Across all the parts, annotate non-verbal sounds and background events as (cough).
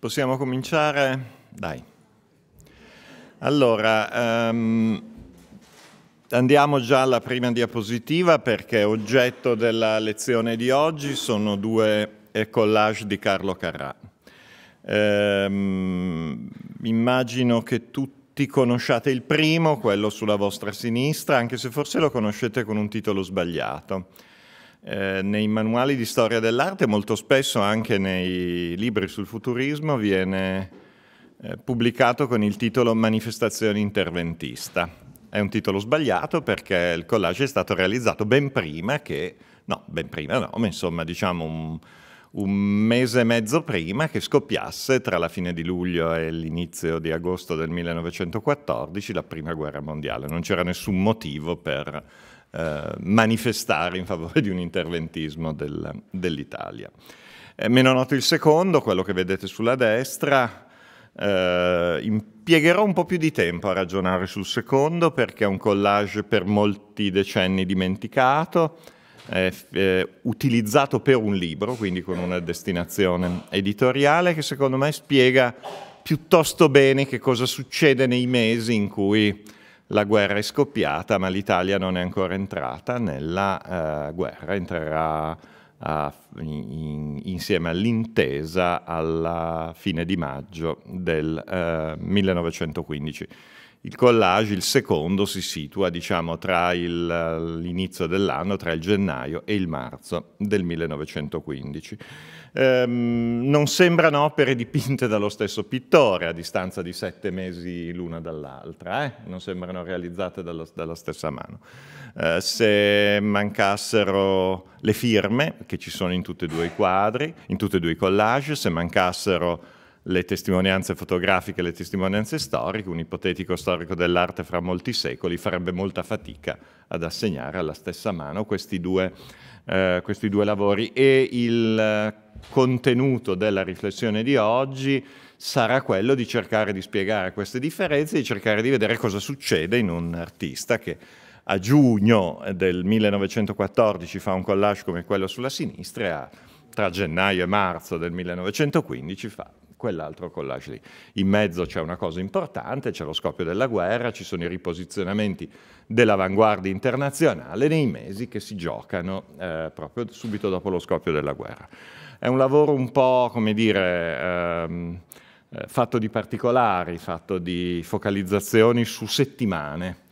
Possiamo cominciare? Dai. Allora, um, andiamo già alla prima diapositiva perché oggetto della lezione di oggi sono due collage di Carlo Carrà. Um, immagino che tutti conosciate il primo, quello sulla vostra sinistra, anche se forse lo conoscete con un titolo sbagliato eh, nei manuali di storia dell'arte, molto spesso anche nei libri sul futurismo, viene eh, pubblicato con il titolo Manifestazione interventista. È un titolo sbagliato perché il collage è stato realizzato ben prima che, no, ben prima no, ma insomma diciamo un, un mese e mezzo prima che scoppiasse tra la fine di luglio e l'inizio di agosto del 1914 la prima guerra mondiale. Non c'era nessun motivo per eh, manifestare in favore di un interventismo del, dell'Italia. Eh, meno noto il secondo, quello che vedete sulla destra, eh, impiegherò un po' più di tempo a ragionare sul secondo perché è un collage per molti decenni dimenticato, eh, utilizzato per un libro, quindi con una destinazione editoriale che secondo me spiega piuttosto bene che cosa succede nei mesi in cui la guerra è scoppiata, ma l'Italia non è ancora entrata nella eh, guerra, entrerà a, in, insieme all'intesa alla fine di maggio del eh, 1915. Il collage, il secondo, si situa diciamo, tra il, l'inizio dell'anno, tra il gennaio e il marzo del 1915 ehm, non sembrano opere dipinte dallo stesso pittore a distanza di sette mesi l'una dall'altra, eh? non sembrano realizzate dallo, dalla stessa mano. Eh, se mancassero le firme, che ci sono in tutti e due i quadri, in tutti e due i collage, se mancassero le testimonianze fotografiche, le testimonianze storiche, un ipotetico storico dell'arte fra molti secoli farebbe molta fatica ad assegnare alla stessa mano questi due, eh, questi due lavori e il eh, contenuto della riflessione di oggi sarà quello di cercare di spiegare queste differenze di cercare di vedere cosa succede in un artista che a giugno del 1914 fa un collage come quello sulla sinistra e a, tra gennaio e marzo del 1915 fa quell'altro collage lì. In mezzo c'è una cosa importante, c'è lo scoppio della guerra, ci sono i riposizionamenti dell'avanguardia internazionale nei mesi che si giocano eh, proprio subito dopo lo scoppio della guerra. È un lavoro un po', come dire, ehm, eh, fatto di particolari, fatto di focalizzazioni su settimane.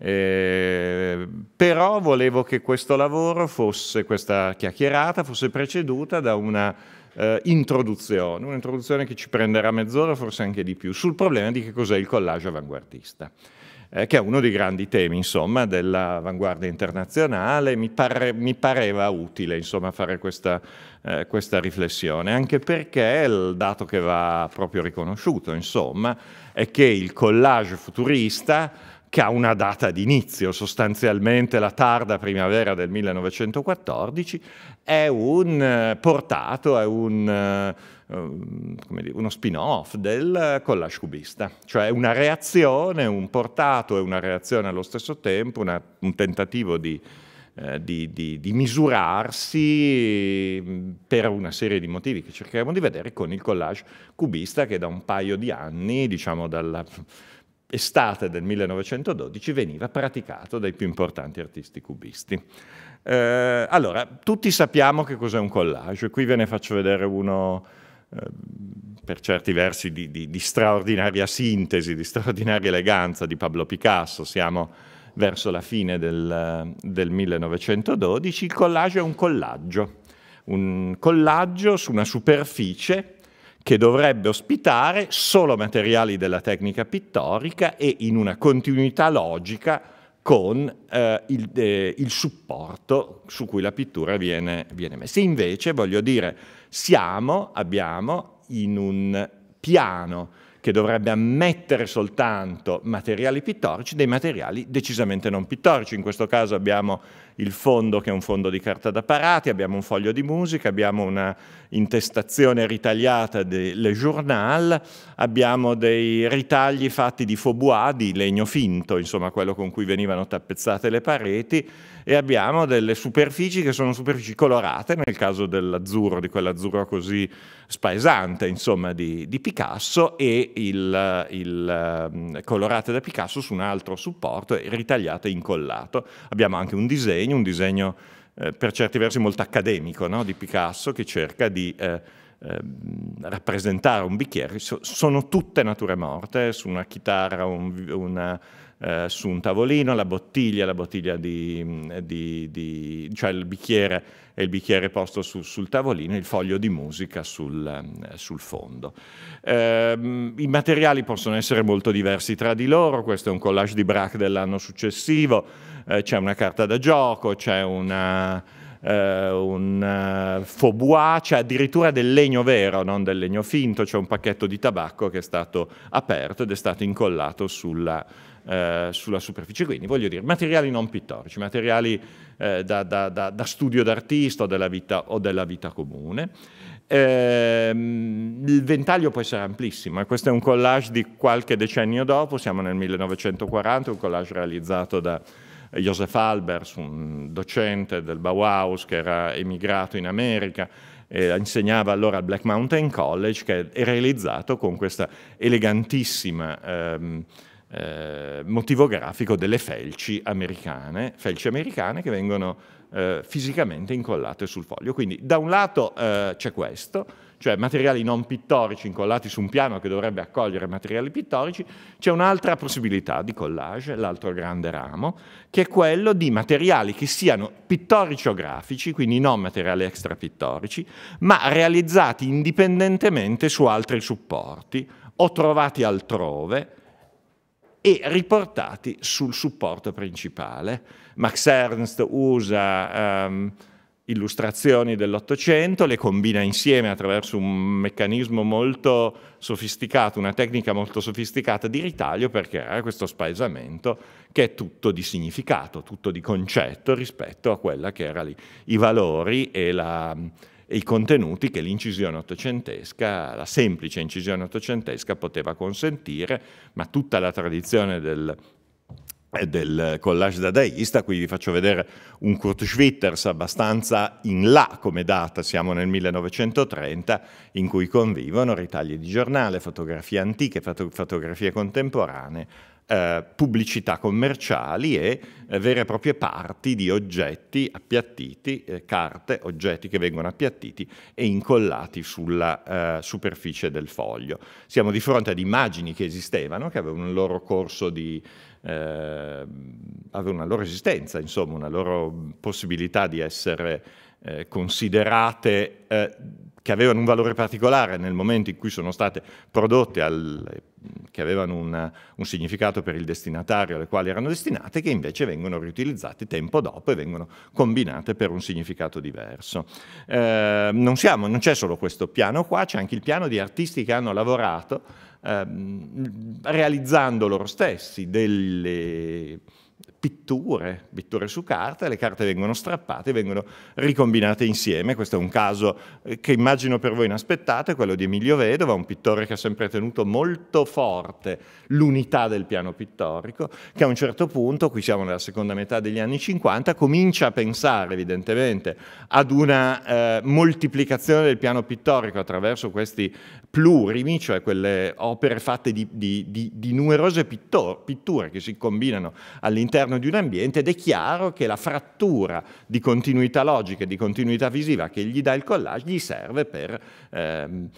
Eh, però volevo che questo lavoro fosse, questa chiacchierata fosse preceduta da una eh, introduzione, un'introduzione che ci prenderà mezz'ora, forse anche di più, sul problema di che cos'è il collage avanguardista. Eh, che è uno dei grandi temi insomma, dell'avanguardia internazionale, mi, pare, mi, pareva utile insomma, fare questa, eh, questa, riflessione, anche perché il dato che va proprio riconosciuto insomma, è che il collage futurista che ha una data d'inizio, sostanzialmente la tarda primavera del 1914, è un eh, portato, è un, eh, ehm, dire, uno spin-off del eh, collage cubista, cioè una reazione, un portato e una reazione allo stesso tempo, una, un tentativo di, di, di, di misurarsi mm, per una serie di motivi che cercheremo di vedere con il collage cubista che da un paio di anni, diciamo dalla estate del 1912 veniva praticato dai più importanti artisti cubisti. Eh, allora, tutti sappiamo che cos'è un collage, qui ve ne faccio vedere uno eh, per certi versi di, di, di, straordinaria sintesi, di straordinaria eleganza di Pablo Picasso, siamo verso la fine del, del 1912, il collage è un collaggio, un collaggio su una superficie che dovrebbe ospitare solo materiali della tecnica pittorica e in una continuità logica con eh, il, eh, il, supporto su cui la pittura viene, viene messa. Invece, voglio dire, siamo, abbiamo in un piano che dovrebbe ammettere soltanto materiali pittorici, dei materiali decisamente non pittorici. In questo caso abbiamo il fondo che è un fondo di carta da parati, abbiamo un foglio di musica, abbiamo una intestazione ritagliata del journal, abbiamo dei ritagli fatti di faubois, di legno finto, insomma quello con cui venivano tappezzate le pareti, e abbiamo delle superfici che sono superfici colorate, nel caso dell'azzurro, di quell'azzurro così spaesante, insomma, di, di Picasso, e il, il, ehm, colorate da Picasso su un altro supporto, e ritagliate e incollato. Abbiamo anche un disegno, un disegno eh, per certi versi molto accademico no? di Picasso, che cerca di... eh, ehm, rappresentare un bicchiere, sono tutte nature morte, su una chitarra, un, una eh, su un tavolino, la bottiglia, la bottiglia di, mm, di, di, cioè il bicchiere e il bicchiere posto su, sul tavolino, il foglio di musica sul, eh, sul fondo. Eh, I materiali possono essere molto diversi tra di loro, questo è un collage di Braque dell'anno successivo, eh, c'è una carta da gioco, c'è una... Uh, un uh, faux bois, c'è addirittura del legno vero, non del legno finto, c'è un pacchetto di tabacco che è stato aperto ed è stato incollato sulla, eh, sulla superficie. Quindi voglio dire, materiali non pittorici, materiali eh, da, da, da, da, studio d'artista o della vita, o della vita comune. Eh, il ventaglio può essere amplissimo questo è un collage di qualche decennio dopo, siamo nel 1940, un collage realizzato da Joseph Albers, un docente del Bauhaus che era emigrato in America e insegnava allora al Black Mountain College, che è realizzato con questa elegantissima ehm, eh, motivo grafico delle felci americane, felci americane che vengono eh, fisicamente incollate sul foglio. Quindi da un lato eh, c'è questo, cioè materiali non pittorici incollati su un piano che dovrebbe accogliere materiali pittorici, c'è un'altra possibilità di collage, l'altro grande ramo, che è quello di materiali che siano pittorici o grafici, quindi non materiali extra pittorici, ma realizzati indipendentemente su altri supporti o trovati altrove, e riportati sul supporto principale. Max Ernst usa um, illustrazioni dell'Ottocento, le combina insieme attraverso un meccanismo molto sofisticato, una tecnica molto sofisticata di ritaglio per creare questo spaesamento che è tutto di significato, tutto di concetto rispetto a quella che era lì, i valori e la i contenuti che l'incisione ottocentesca, la semplice incisione ottocentesca poteva consentire, ma tutta la tradizione del, eh, del collage dadaista, qui vi faccio vedere un Kurt Schwitters abbastanza in là come data, siamo nel 1930, in cui convivono ritagli di giornale, fotografie antiche, foto, fotografie contemporanee, eh, pubblicità commerciali e eh, vere e proprie parti di oggetti appiattiti, eh, carte, oggetti che vengono appiattiti e incollati sulla eh, superficie del foglio. Siamo di fronte ad immagini che esistevano, che avevano un loro corso di... Eh, avevano una loro esistenza, insomma, una loro possibilità di essere eh, considerate eh, che avevano un valore particolare nel momento in cui sono state prodotte, al, che avevano un, un, significato per il destinatario alle quali erano destinate, che invece vengono riutilizzate tempo dopo e vengono combinate per un significato diverso. Eh, non, siamo, non c'è solo questo piano qua, c'è anche il piano di artisti che hanno lavorato ehm, realizzando loro stessi delle pitture, pitture su carta, le carte vengono strappate, vengono ricombinate insieme. Questo è un caso eh, che immagino per voi inaspettato, è quello di Emilio Vedova, un pittore che ha sempre tenuto molto forte l'unità del piano pittorico, che a un certo punto, qui siamo nella seconda metà degli anni 50, comincia a pensare evidentemente ad una eh, moltiplicazione del piano pittorico attraverso questi plurimi, cioè quelle opere fatte di, di, di, di numerose pittor, pitture che si combinano all'interno di un ambiente ed è chiaro che la frattura di continuità logica e di continuità visiva che gli dà il collage gli serve per, ehm,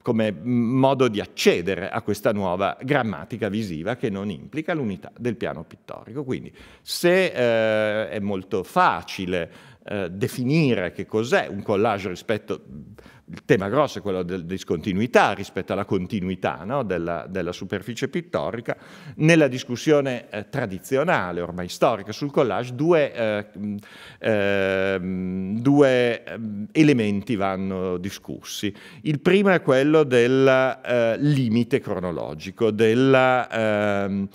come modo di accedere a questa nuova grammatica visiva che non implica l'unità del piano pittorico. Quindi se eh, è molto facile eh, definire che cos'è un collage rispetto il tema grosso è quello della discontinuità rispetto alla continuità no? della, della, superficie pittorica. Nella discussione eh, tradizionale, ormai storica, sul collage, due, eh, eh, due ehm, elementi vanno discussi. Il primo è quello del eh, limite cronologico, della ehm,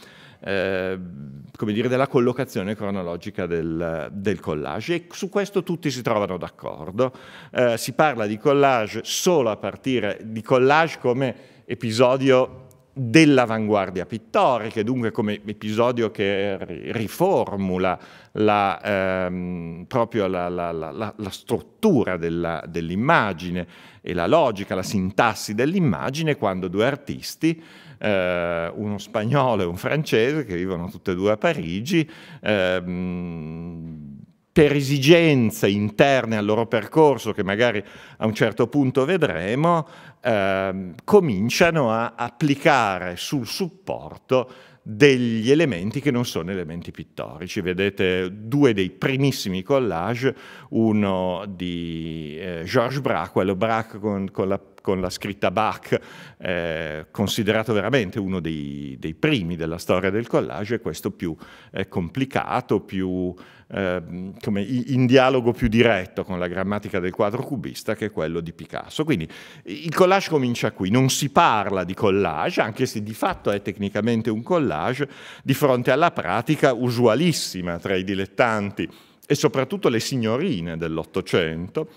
Ehm, come dire, della collocazione cronologica del, del, collage e su questo tutti si trovano d'accordo. Eh, si parla di collage solo a partire di collage come episodio dell'avanguardia pittorica, dunque come episodio che riformula la, ehm, proprio la, la, la struttura dell'immagine e la logica, la sintassi dell'immagine quando due artisti eh, uno spagnolo e un francese che vivono tutti e due a Parigi, ehm, per esigenze interne al loro percorso, che magari a un certo punto vedremo, eh, cominciano a applicare sul supporto degli elementi che non sono elementi pittorici. Vedete due dei primissimi collage, uno di eh, Georges Braque, quello Braque con, con la con la scritta Bach, eh, considerato veramente uno dei, dei, primi della storia del collage, e questo più eh, complicato, più, ehm, come, in dialogo più diretto con la grammatica del quadro cubista che è quello di Picasso. Quindi il collage comincia qui, non si parla di collage, anche se di fatto è tecnicamente un collage, di fronte alla pratica usualissima tra i dilettanti e soprattutto le signorine dell'Ottocento,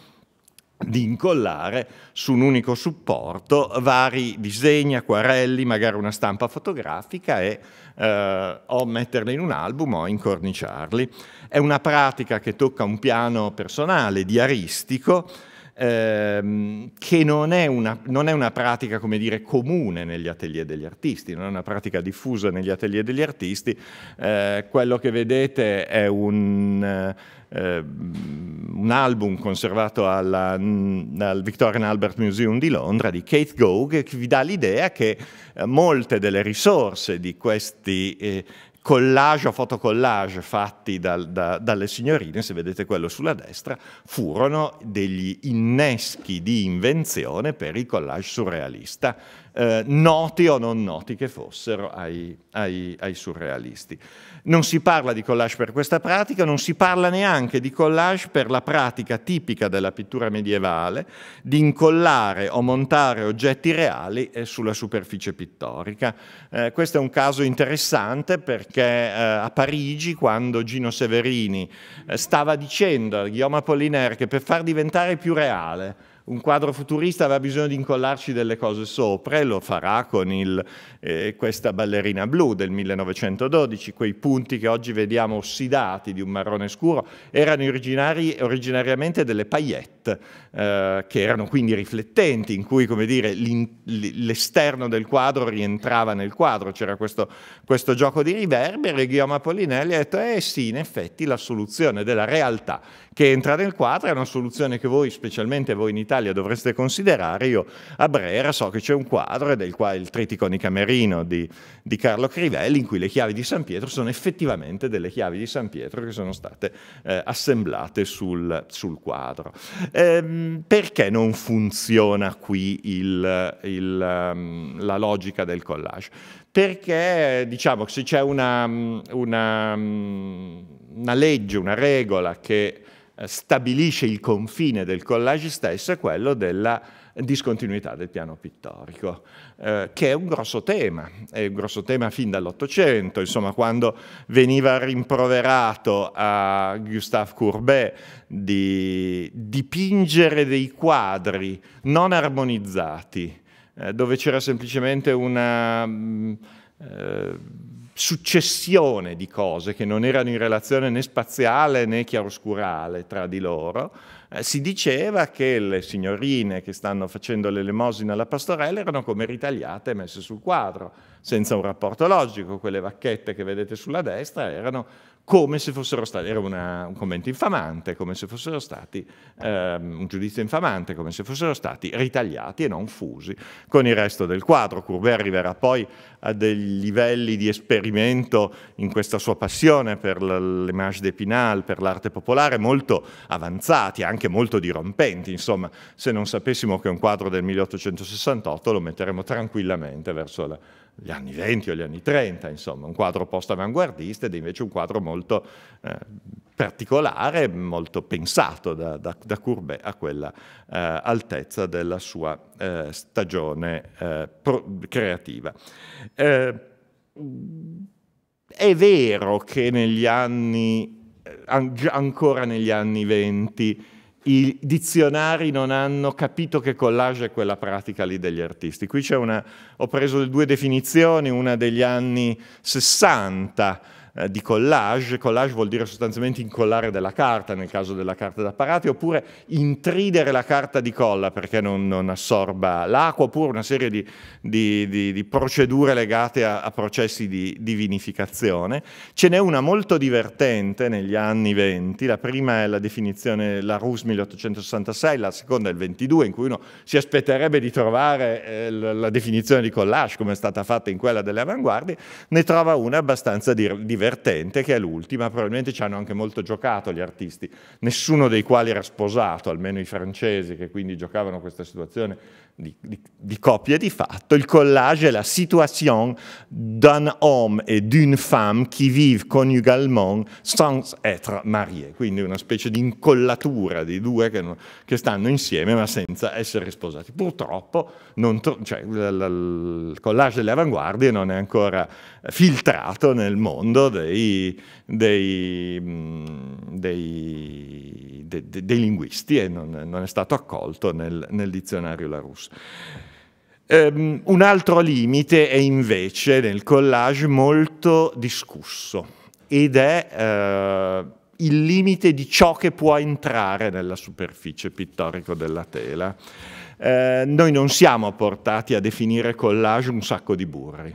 di incollare su un unico supporto vari disegni, acquarelli, magari una stampa fotografica e eh, o metterli in un album o incorniciarli. È una pratica che tocca un piano personale, diaristico, ehm, che non è, una, non è una pratica, come dire, comune negli atelier degli artisti, non è una pratica diffusa negli atelier degli artisti. Eh, quello che vedete è un... Eh, eh, un album conservato alla, al Victorian Albert Museum di Londra di Kate Gog che vi dà l'idea che eh, molte delle risorse di questi eh, collage o fotocollage fatti dal, da, dalle signorine, se vedete quello sulla destra, furono degli inneschi di invenzione per il collage surrealista, eh, noti o non noti che fossero ai, ai, ai surrealisti. Non si parla di collage per questa pratica, non si parla neanche di collage per la pratica tipica della pittura medievale di incollare o montare oggetti reali eh, sulla superficie pittorica. Eh, questo è un caso interessante perché eh, a Parigi, quando Gino Severini eh, stava dicendo a Guillaume Apollinaire che per far diventare più reale un quadro futurista aveva bisogno di incollarci delle cose sopra e lo farà con il, eh, questa ballerina blu del 1912, quei punti che oggi vediamo ossidati di un marrone scuro, erano originari, originariamente delle paillette, eh, che erano quindi riflettenti, in cui dire, l'esterno del quadro rientrava nel quadro, c'era questo, questo gioco di riverberi, Guillaume Apollinelli ha detto, eh sì, in effetti la soluzione della realtà che entra nel quadro, è una soluzione che voi, specialmente voi in Italia, dovreste considerare. Io a Brera so che c'è un quadro, ed è il, qua, il Triticoni Camerino di, di, Carlo Crivelli, in cui le chiavi di San Pietro sono effettivamente delle chiavi di San Pietro che sono state eh, assemblate sul, sul quadro. Ehm, perché non funziona qui il, il, ehm, la logica del collage? Perché diciamo se c'è una, una, una legge, una regola che stabilisce il confine del collage stesso è quello della discontinuità del piano pittorico, eh, che è un grosso tema, è un grosso tema fin dall'Ottocento, insomma quando veniva rimproverato a Gustave Courbet di dipingere dei quadri non armonizzati, eh, dove c'era semplicemente una... Mm, eh, successione di cose che non erano in relazione né spaziale né chiaroscurale tra di loro, eh, si diceva che le signorine che stanno facendo l'elemosina alla pastorella erano come ritagliate e messe sul quadro, senza un rapporto logico. Quelle vacchette che vedete sulla destra erano come se fossero stati, era una, un commento infamante, come se fossero stati, ehm, un giudizio infamante, come se fossero stati ritagliati e non fusi con il resto del quadro. Courbet arriverà poi a dei livelli di esperimento in questa sua passione per l'image d'Epinal, per l'arte popolare, molto avanzati, anche molto dirompenti. Insomma, se non sapessimo che è un quadro del 1868 lo metteremo tranquillamente verso la gli anni 20 o gli anni 30, insomma, un quadro post-avanguardista ed invece un quadro molto eh, particolare, molto pensato da, da, da Courbet a quella eh, altezza della sua eh, stagione eh, creativa. Eh, è vero che negli anni, eh, an ancora negli anni 20, i dizionari non hanno capito che collage è quella pratica lì degli artisti. Qui c'è una, ho preso due definizioni, una degli anni 60, eh, di collage, collage vuol dire sostanzialmente incollare della carta nel caso della carta d'apparati, oppure intridere la carta di colla perché non, non assorba l'acqua, oppure una serie di, di, di, di procedure legate a, a processi di, vinificazione. Ce n'è una molto divertente negli anni 20, la prima è la definizione la RUS 1866, la seconda è il 22, in cui uno si aspetterebbe di trovare eh, la definizione di collage come è stata fatta in quella delle avanguardie, ne trova una abbastanza diversa divertente che è l'ultima, probabilmente ci hanno anche molto giocato gli artisti, nessuno dei quali era sposato, almeno i francesi che quindi giocavano questa situazione di, di, di, coppie di fatto, il collage è la situation d'un homme et d'une femme qui vivent conjugalement sans être mariés, quindi una specie di incollatura di due che, che stanno insieme ma senza essere sposati. Purtroppo cioè, il collage delle avanguardie non è ancora filtrato nel mondo dei, dei, dei, dei linguisti e non, non, è stato accolto nel, nel dizionario La Russa. Um, un altro limite è invece nel collage molto discusso ed è uh, il limite di ciò che può entrare nella superficie pittorica della tela. Uh, noi non siamo portati a definire collage un sacco di burri.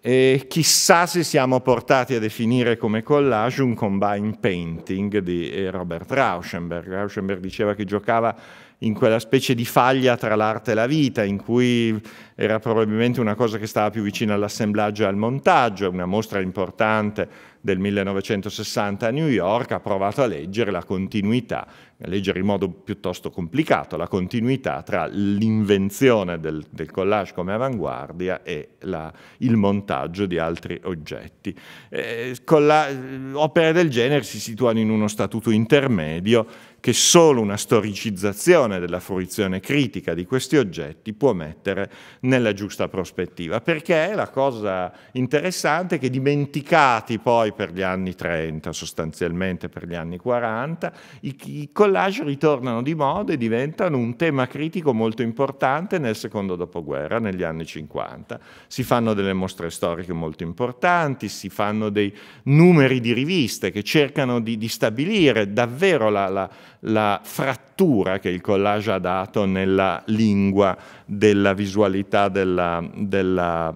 E chissà se siamo portati a definire come collage un combine painting di eh, Robert Rauschenberg. Rauschenberg diceva che giocava in quella specie di faglia tra l'arte e la vita, in cui era probabilmente una cosa che stava più vicina all'assemblaggio e al montaggio, una mostra importante del 1960 a New York ha provato a leggere la continuità, a leggere in modo piuttosto complicato, la continuità tra l'invenzione del, del collage come avanguardia e la, il montaggio di altri oggetti. Eh, la, opere del genere si situano in uno statuto intermedio che solo una storicizzazione della fruizione critica di questi oggetti può mettere nella giusta prospettiva, perché la cosa interessante è che dimenticati poi per gli anni 30, sostanzialmente per gli anni 40, i, i collage ritornano di moda e diventano un tema critico molto importante nel secondo dopoguerra, negli anni 50. Si fanno delle mostre storiche molto importanti, si fanno dei numeri di riviste che cercano di, di stabilire davvero la, la, la frattura che il collage ha dato nella lingua della visualità della, della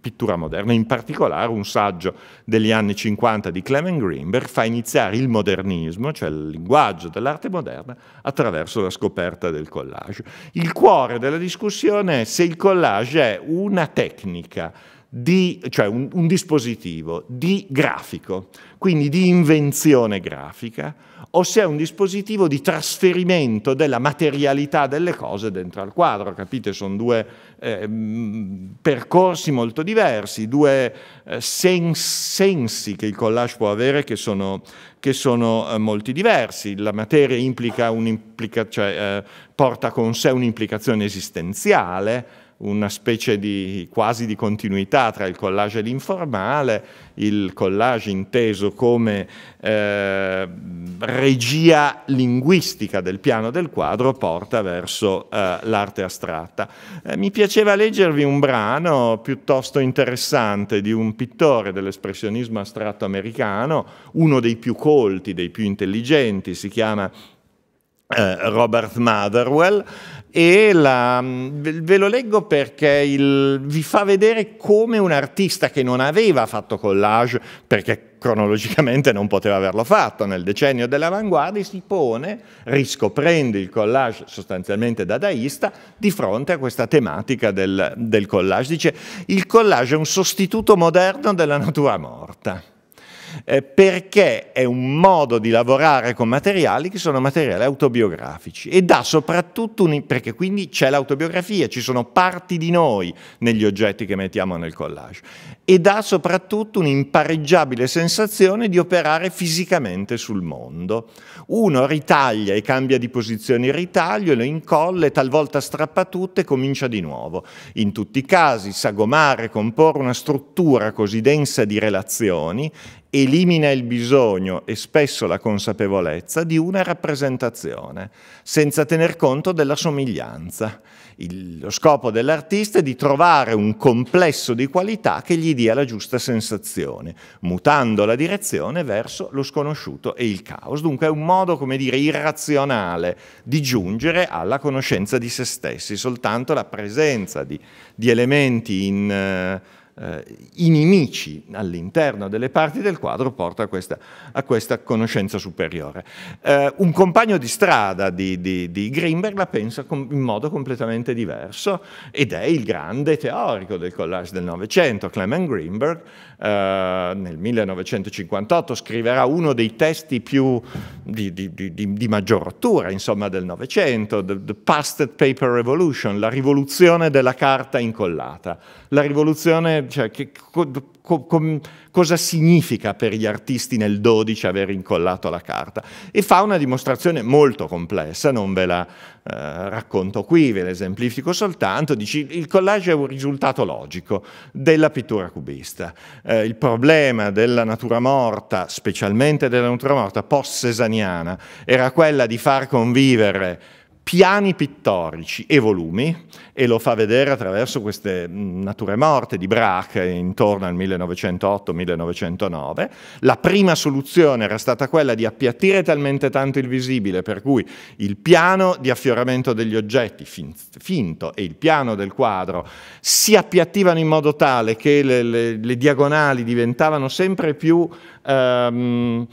pittura moderna. In particolare un saggio degli anni 50 di Clement Greenberg fa iniziare il modernismo, cioè il linguaggio dell'arte moderna, attraverso la scoperta del collage. Il cuore della discussione è se il collage è una tecnica di, cioè un, un, dispositivo di grafico, quindi di invenzione grafica, o se è un dispositivo di trasferimento della materialità delle cose dentro al quadro, capite? Sono due eh, mm, percorsi molto diversi, due eh, sens sensi che il collage può avere che sono, che sono eh, molti diversi. La materia implica un implica, cioè, eh, porta con sé un'implicazione esistenziale, una specie di quasi di continuità tra il collage e l'informale, il collage inteso come eh, regia linguistica del piano del quadro porta verso eh, l'arte astratta. Eh, mi piaceva leggervi un brano piuttosto interessante di un pittore dell'espressionismo astratto americano, uno dei più colti, dei più intelligenti, si chiama eh, Robert Motherwell, e la, ve lo leggo perché il, vi fa vedere come un artista che non aveva fatto collage, perché cronologicamente non poteva averlo fatto nel decennio dell'avanguardia, si pone, riscoprendo il collage sostanzialmente dadaista, di fronte a questa tematica del, del collage. Dice, il collage è un sostituto moderno della natura morta eh, perché è un modo di lavorare con materiali che sono materiali autobiografici e dà soprattutto un, perché quindi c'è l'autobiografia, ci sono parti di noi negli oggetti che mettiamo nel collage e dà soprattutto un'impareggiabile sensazione di operare fisicamente sul mondo. Uno ritaglia e cambia di posizione il ritaglio, lo incolla e talvolta strappa tutto e comincia di nuovo. In tutti i casi sagomare, comporre una struttura così densa di relazioni elimina il bisogno e spesso la consapevolezza di una rappresentazione, senza tener conto della somiglianza. Il, lo scopo dell'artista è di trovare un complesso di qualità che gli dia la giusta sensazione, mutando la direzione verso lo sconosciuto e il caos. Dunque è un modo, come dire, irrazionale di giungere alla conoscenza di se stessi, soltanto la presenza di, di elementi in... Eh, eh, i nemici all'interno delle parti del quadro porta a questa, a questa conoscenza superiore. Eh, un compagno di strada di, di, di Greenberg la pensa in modo completamente diverso ed è il grande teorico del collage del Novecento, Clement Greenberg, eh, nel 1958 scriverà uno dei testi più di, di maggior rottura insomma, del Novecento, the, the Pasted Paper Revolution, la rivoluzione della carta incollata, la rivoluzione cioè, che, co, com, cosa significa per gli artisti nel 12 aver incollato la carta. E fa una dimostrazione molto complessa, non ve la eh, racconto qui, ve la esemplifico soltanto, dici il collage è un risultato logico della pittura cubista. Eh, il problema della natura morta, specialmente della natura morta post-sesaniana, era quella di far convivere piani pittorici e volumi e lo fa vedere attraverso queste nature morte di Braque intorno al 1908-1909. La prima soluzione era stata quella di appiattire talmente tanto il visibile per cui il piano di affioramento degli oggetti finto e il piano del quadro si appiattivano in modo tale che le, le, le diagonali diventavano sempre più... Ehm,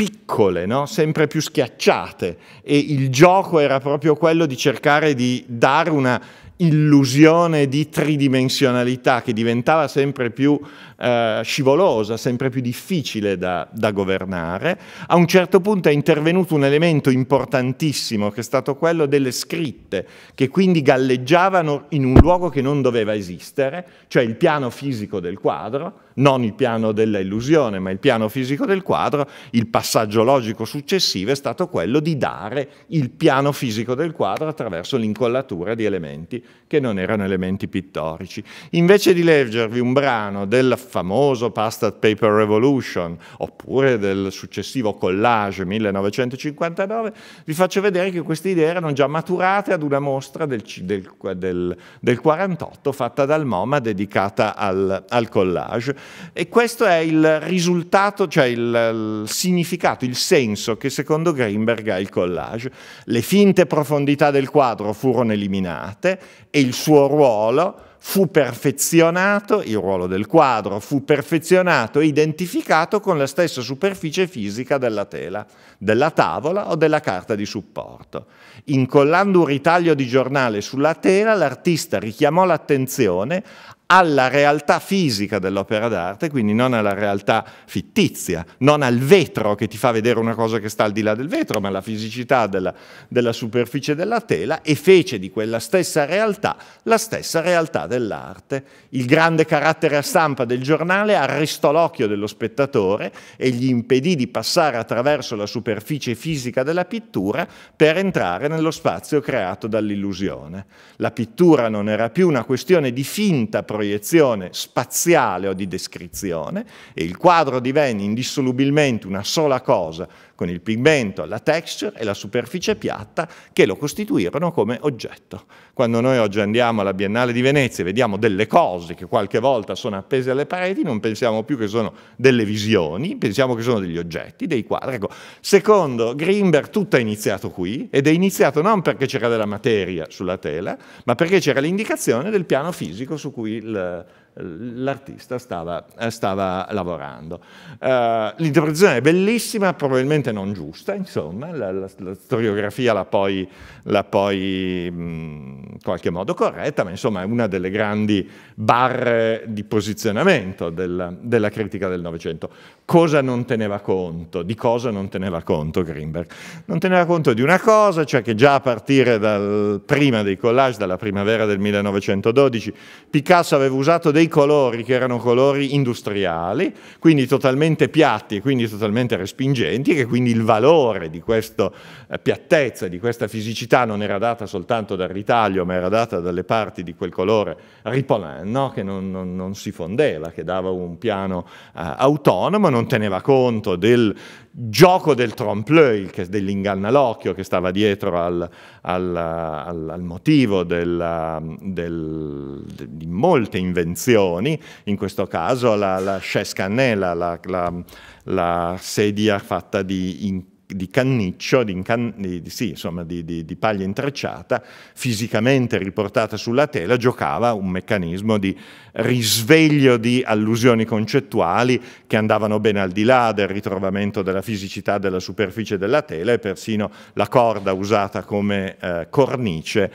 piccole, no? sempre più schiacciate e il gioco era proprio quello di cercare di dare una illusione di tridimensionalità che diventava sempre più eh, scivolosa, sempre più difficile da, da governare. A un certo punto è intervenuto un elemento importantissimo che è stato quello delle scritte, che quindi galleggiavano in un luogo che non doveva esistere, cioè il piano fisico del quadro, non il piano dell'illusione, ma il piano fisico del quadro, il passaggio logico successivo è stato quello di dare il piano fisico del quadro attraverso l'incollatura di elementi che non erano elementi pittorici. Invece di leggervi un brano del famoso Pasta Paper Revolution oppure del successivo collage 1959, vi faccio vedere che queste idee erano già maturate ad una mostra del, del, del, del 48 fatta dal MoMA dedicata al, al, collage e questo è il risultato, cioè il, il significato, il senso che secondo Greenberg ha il collage. Le finte profondità del quadro furono eliminate e il suo ruolo fu perfezionato, il ruolo del quadro fu perfezionato e identificato con la stessa superficie fisica della tela, della tavola o della carta di supporto. Incollando un ritaglio di giornale sulla tela, l'artista richiamò l'attenzione alla realtà fisica dell'opera d'arte, quindi non alla realtà fittizia, non al vetro che ti fa vedere una cosa che sta al di là del vetro, ma alla fisicità della, della superficie della tela e fece di quella stessa realtà la stessa realtà dell'arte. Il grande carattere a stampa del giornale arrestò l'occhio dello spettatore e gli impedì di passare attraverso la superficie fisica della pittura per entrare nello spazio creato dall'illusione. La pittura non era più una questione di finta progettazione, proiezione spaziale o di descrizione e il quadro divenne indissolubilmente una sola cosa con il pigmento, la texture e la superficie piatta che lo costituirono come oggetto. Quando noi oggi andiamo alla Biennale di Venezia e vediamo delle cose che qualche volta sono appese alle pareti, non pensiamo più che sono delle visioni, pensiamo che sono degli oggetti, dei quadri. Ecco, secondo Greenberg tutto è iniziato qui ed è iniziato non perché c'era della materia sulla tela, ma perché c'era l'indicazione del piano fisico su cui il, l'artista stava, stava, lavorando. Uh, l'interpretazione è bellissima, probabilmente non giusta, insomma, la, la, la storiografia l'ha poi, in qualche modo corretta, ma insomma è una delle grandi barre di posizionamento della, della critica del Novecento. Cosa non teneva conto? Di cosa non teneva conto Greenberg? Non teneva conto di una cosa, cioè che già a partire dal prima dei collage, dalla primavera del 1912, Picasso aveva usato dei colori che erano colori industriali, quindi totalmente piatti e quindi totalmente respingenti, che quindi il valore di questa eh, piattezza, di questa fisicità non era data soltanto dal ritaglio, ma era data dalle parti di quel colore ripolano no? che non, non, non, si fondeva, che dava un piano eh, autonomo, non teneva conto del gioco del trompe lœil dell'inganna l'occhio che stava dietro al, al, al, al motivo della, del, de, di molte invenzioni, in questo caso la, la chaise cannella, la, la, la sedia fatta di in, di canniccio, di, incan- di, sì, insomma, di, di, paglia intrecciata, fisicamente riportata sulla tela, giocava un meccanismo di risveglio di allusioni concettuali che andavano ben al di là del ritrovamento della fisicità della superficie della tela e persino la corda usata come eh, cornice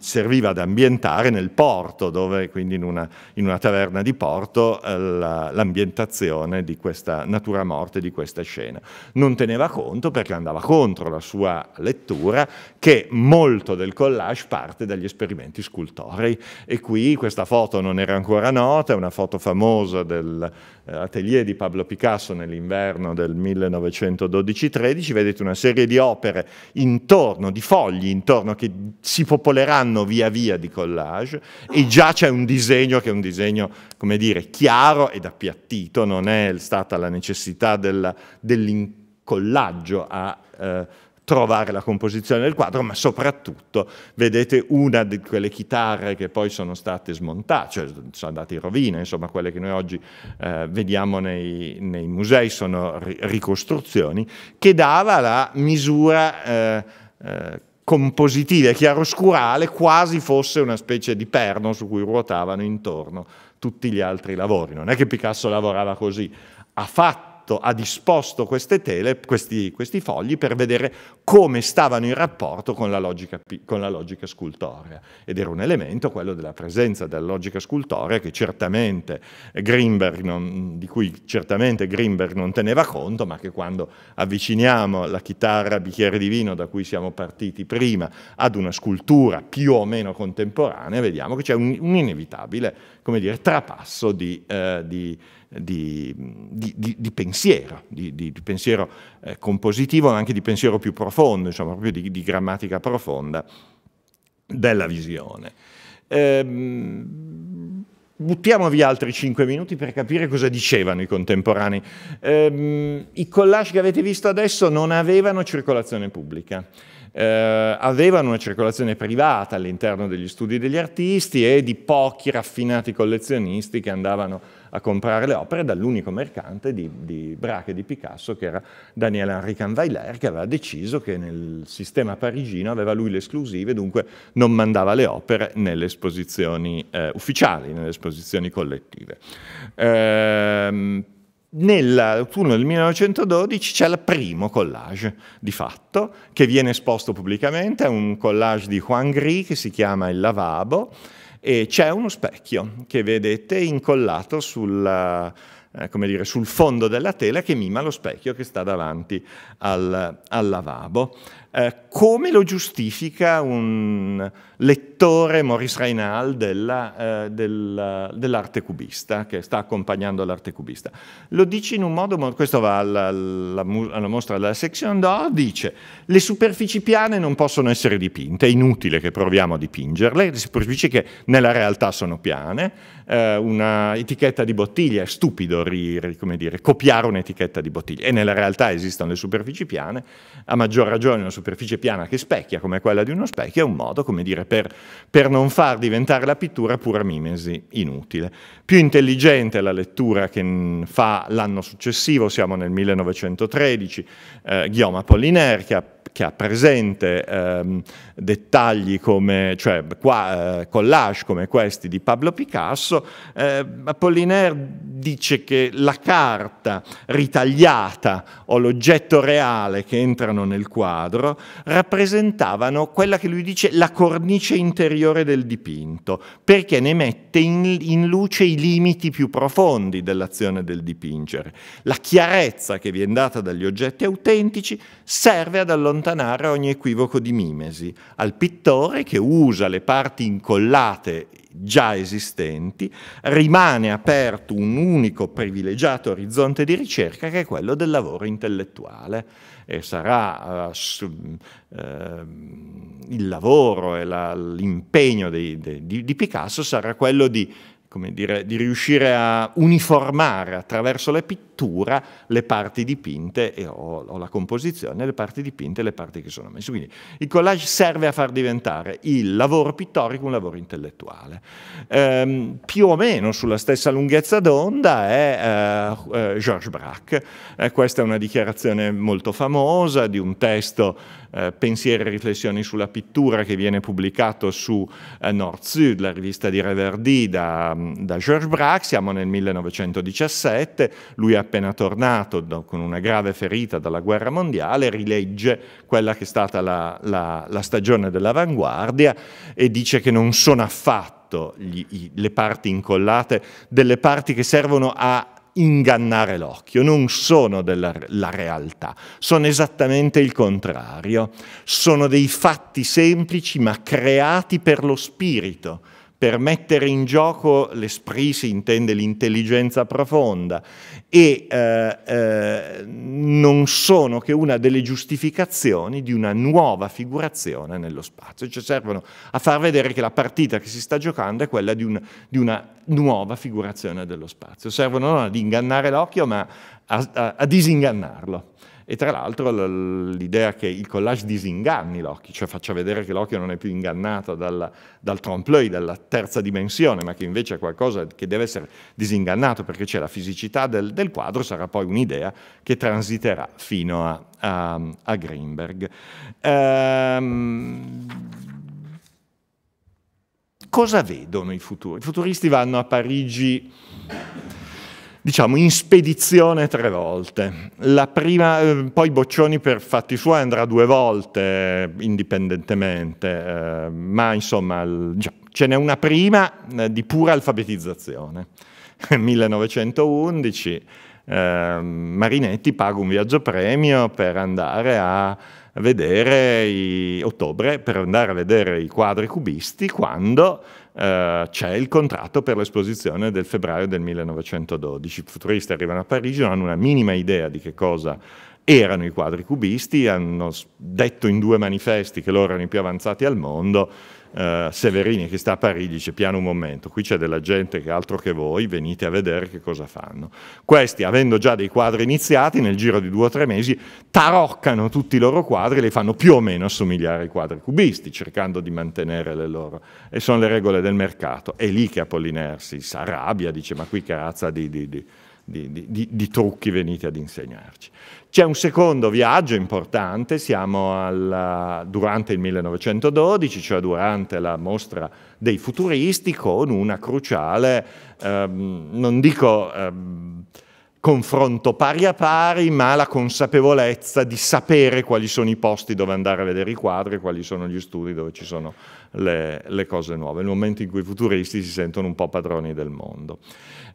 serviva ad ambientare nel porto, dove, quindi in una, in una taverna di porto, eh, l'ambientazione la, di questa natura morte, di questa scena. Non teneva conto perché andava contro la sua lettura che molto del collage parte dagli esperimenti scultorei e qui questa foto non era ancora nota, è una foto famosa del eh, atelier di Pablo Picasso nell'inverno del 1912-13, vedete una serie di opere intorno, di fogli intorno, che si popoleranno via via di collage e già c'è un disegno che è un disegno, come dire, chiaro ed appiattito, non è stata la necessità della, dell'incollaggio a... Eh, trovare la composizione del quadro, ma soprattutto vedete una di quelle chitarre che poi sono state smontate, cioè sono andate in rovina, insomma quelle che noi oggi eh, vediamo nei, nei, musei sono ri ricostruzioni, che dava la misura eh, eh, compositiva e chiaroscurale quasi fosse una specie di perno su cui ruotavano intorno tutti gli altri lavori. Non è che Picasso lavorava così, ha fatto fatto, ha disposto queste tele, questi, questi fogli per vedere come stavano in rapporto con la, logica, con la logica scultorea. Ed era un elemento, quello della presenza della logica scultorea, non, di cui certamente Greenberg non teneva conto, ma che quando avviciniamo la chitarra bicchiere di vino da cui siamo partiti prima ad una scultura più o meno contemporanea, vediamo che c'è un, un inevitabile dire, trapasso di, eh, di di, di, di pensiero, di, pensiero eh, compositivo, ma anche di pensiero più profondo, insomma, proprio di, grammatica profonda della visione. Ehm, buttiamo via altri cinque minuti per capire cosa dicevano i contemporanei. Ehm, I collage che avete visto adesso non avevano circolazione pubblica. Eh, avevano una circolazione privata all'interno degli studi degli artisti e di pochi raffinati collezionisti che andavano a comprare le opere dall'unico mercante di, di brache di Picasso che era Daniel Henri Canvailer che aveva deciso che nel sistema parigino aveva lui le esclusive dunque non mandava le opere nelle esposizioni eh, ufficiali, nelle esposizioni collettive. Ehm, Nell'autunno del 1912 c'è il primo collage, di fatto, che viene esposto pubblicamente, è un collage di Juan Gris che si chiama Il lavabo, e c'è uno specchio che vedete incollato sulla, eh, dire, sul fondo della tela che mima lo specchio che sta davanti al, al lavabo. Eh, come lo giustifica un lettore Maurice Reynal della, eh, della, dell'arte cubista, che sta accompagnando l'arte cubista? Lo dice in un modo, questo va alla, alla, alla mostra della section d'or, dice le superfici piane non possono essere dipinte, è inutile che proviamo a dipingerle, le superfici che nella realtà sono piane, eh, un'etichetta di bottiglia, è stupido ri, dire, copiare un'etichetta di bottiglia. E nella realtà esistono le superfici piane, a maggior ragione una superficie piana che specchia come quella di uno specchio è un modo dire, per, per, non far diventare la pittura pura mimesi inutile. Più intelligente è la lettura che fa l'anno successivo, siamo nel 1913, eh, Guillaume Apollinaire che ha che ha presente ehm, dettagli come, cioè qua, eh, collage come questi di Pablo Picasso, eh, Apollinaire dice che la carta ritagliata o l'oggetto reale che entrano nel quadro rappresentavano quella che lui dice la cornice interiore del dipinto, perché ne mette in, in luce i limiti più profondi dell'azione del dipingere. La chiarezza che viene data dagli oggetti autentici serve ad allontanare allontanare ogni equivoco di mimesi, al pittore che usa le parti incollate già esistenti, rimane aperto un unico privilegiato orizzonte di ricerca che è quello del lavoro intellettuale e sarà uh, su, uh, il lavoro e l'impegno di, di, di Picasso sarà quello di come dire, di riuscire a uniformare attraverso la pittura le parti dipinte e ho, ho, la composizione, le parti dipinte e le parti che sono messe. Quindi il collage serve a far diventare il lavoro pittorico un lavoro intellettuale. Ehm, più o meno sulla stessa lunghezza d'onda è eh, eh Georges Braque. Eh, questa è una dichiarazione molto famosa di un testo eh, Pensieri e riflessioni sulla pittura che viene pubblicato su eh, Nord Sud, la rivista di Reverdy da Ehm, da Georges Braque, siamo nel 1917, lui è appena tornato do, con una grave ferita dalla guerra mondiale, rilegge quella che è stata la, la, la stagione dell'avanguardia e dice che non sono affatto gli, i, le parti incollate delle parti che servono a ingannare l'occhio, non sono della realtà, sono esattamente il contrario, sono dei fatti semplici ma creati per lo spirito per mettere in gioco l'esprit, si intende l'intelligenza profonda, e eh, eh, non sono che una delle giustificazioni di una nuova figurazione nello spazio, cioè servono a far vedere che la partita che si sta giocando è quella di, un, di una nuova figurazione dello spazio, servono non ad ingannare l'occhio ma a, a, a disingannarlo. E tra l'altro l'idea che il collage disinganni l'occhio, cioè faccia vedere che l'occhio non è più ingannato dal, dal trompe-l'œil, dalla terza dimensione, ma che invece è qualcosa che deve essere disingannato perché c'è la fisicità del, del quadro, sarà poi un'idea che transiterà fino a, a, a Greenberg. Ehm cosa vedono i futuri? I futuristi vanno a Parigi diciamo, in spedizione tre volte. La prima, eh, poi Boccioni per fatti suoi andrà due volte eh, indipendentemente, eh, ma insomma già, ce n'è una prima eh, di pura alfabetizzazione. 1911 (laughs) eh, Marinetti paga un viaggio premio per andare a vedere i, ottobre per andare a vedere i quadri cubisti quando eh, c'è il contratto per l'esposizione del febbraio del 1912. I futuristi arrivano a Parigi, non hanno una minima idea di che cosa erano i quadri cubisti, hanno detto in due manifesti che loro erano i più avanzati al mondo, eh, Severini che sta a Parigi dice piano un momento, qui c'è della gente che altro che voi, venite a vedere che cosa fanno. Questi, avendo già dei quadri iniziati, nel giro di due o tre mesi taroccano tutti i loro quadri e li fanno più o meno assomigliare ai quadri cubisti, cercando di mantenere le loro... E sono le regole del mercato. È lì che Apollinersi si arrabbia, dice ma qui che razza di, di, di di, di, di trucchi venite ad insegnarci. C'è un secondo viaggio importante, siamo alla, durante il 1912, cioè durante la mostra dei futuristi, con una cruciale, ehm, non dico ehm, confronto pari a pari, ma la consapevolezza di sapere quali sono i posti dove andare a vedere i quadri, quali sono gli studi dove ci sono le, le cose nuove, il momento in cui i futuristi si sentono un po' padroni del mondo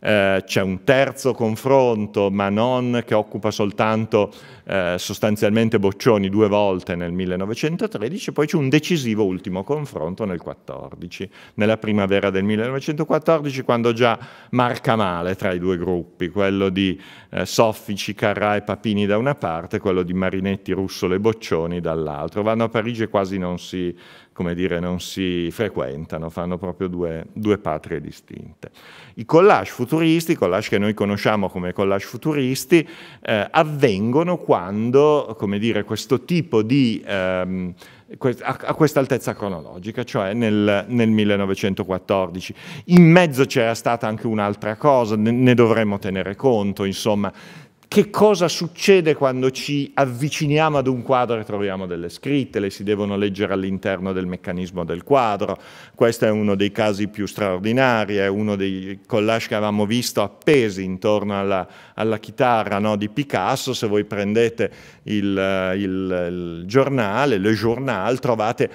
eh, c'è un terzo confronto, ma non che occupa soltanto eh, sostanzialmente Boccioni due volte nel 1913, poi c'è un decisivo ultimo confronto nel 14, nella primavera del 1914, quando già marca male tra i due gruppi, quello di eh, Soffici, Carrà e Papini da una parte, quello di Marinetti, Russolo e Boccioni dall'altro. Vanno a Parigi e quasi non si come dire, non si frequentano, fanno proprio due, due, patrie distinte. I collage futuristi, i collage che noi conosciamo come collage futuristi, eh, avvengono quando quando dire, questo tipo di... Ehm, a questa altezza cronologica, cioè nel, nel, 1914. In mezzo c'era stata anche un'altra cosa, ne, dovremmo tenere conto, insomma, che cosa succede quando ci avviciniamo ad un quadro e troviamo delle scritte, le si devono leggere all'interno del meccanismo del quadro. Questo è uno dei casi più straordinari, è uno dei collage che avevamo visto appesi intorno alla, alla chitarra no, di Picasso. Se voi prendete il, eh, il, il giornale, Le Journal, trovate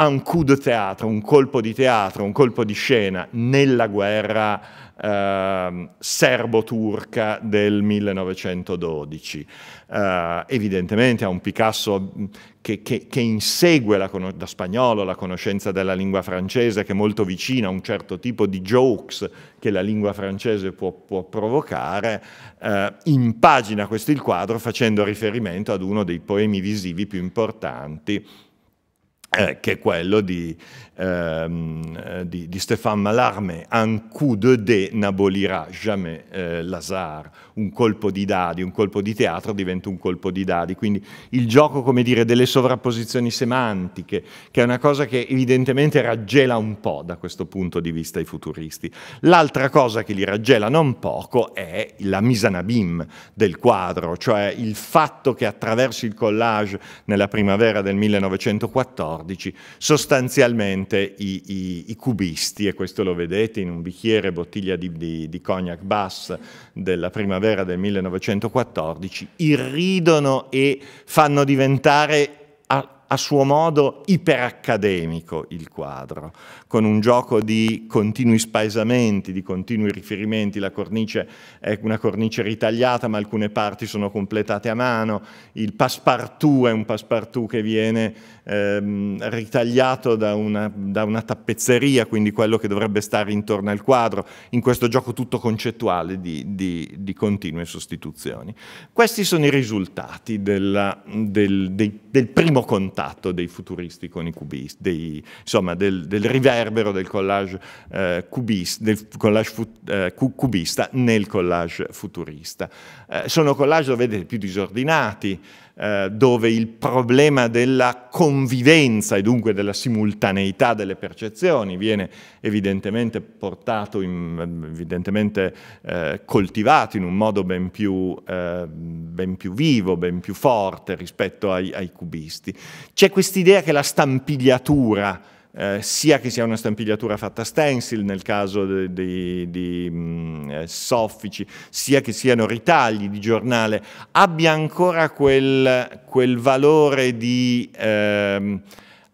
un coup de teatro, un colpo di teatro, un colpo di scena nella guerra eh, serbo-turca del 1912. Eh, evidentemente ha un Picasso che, che, che insegue la, da spagnolo la conoscenza della lingua francese, che è molto vicina a un certo tipo di jokes che la lingua francese può, può provocare, eh, impagina questo il quadro facendo riferimento ad uno dei poemi visivi più importanti eh, che è quello di, euh, di, di, Stéphane Mallarmé, un coup de dé n'abolirà jamais euh, Lazare. Un colpo di dadi, un colpo di teatro diventa un colpo di dadi. Quindi il gioco, come dire, delle sovrapposizioni semantiche, che è una cosa che evidentemente raggela un po' da questo punto di vista i futuristi. L'altra cosa che li raggela non poco è la misanabim del quadro, cioè il fatto che attraverso il collage nella primavera del 1914 sostanzialmente ovviamente i, i, i, cubisti, e questo lo vedete in un bicchiere bottiglia di, di, di cognac bass della primavera del 1914, irridono e fanno diventare a, a suo modo iperaccademico il quadro con un gioco di continui spaesamenti, di continui riferimenti, la cornice è una cornice ritagliata ma alcune parti sono completate a mano, il passepartout è un passepartout che viene ehm, ritagliato da una, da una tappezzeria, quindi quello che dovrebbe stare intorno al quadro, in questo gioco tutto concettuale di, di, di continue sostituzioni. Questi sono i risultati della, del, del, del, primo contatto dei futuristi con i cubisti, dei, insomma del, del riverso riverbero del collage, eh, cubista, del collage eh, cubista nel collage futurista. Eh, sono collage, lo vedete, più disordinati, eh, dove il problema della convivenza e dunque della simultaneità delle percezioni viene evidentemente portato, in, evidentemente eh, coltivato in un modo ben più, eh, ben più, vivo, ben più forte rispetto ai, ai cubisti. C'è quest'idea che la stampigliatura eh, sia che sia una stampigliatura fatta stencil nel caso di, eh, soffici, sia che siano ritagli di giornale, abbia ancora quel, quel valore di... Ehm,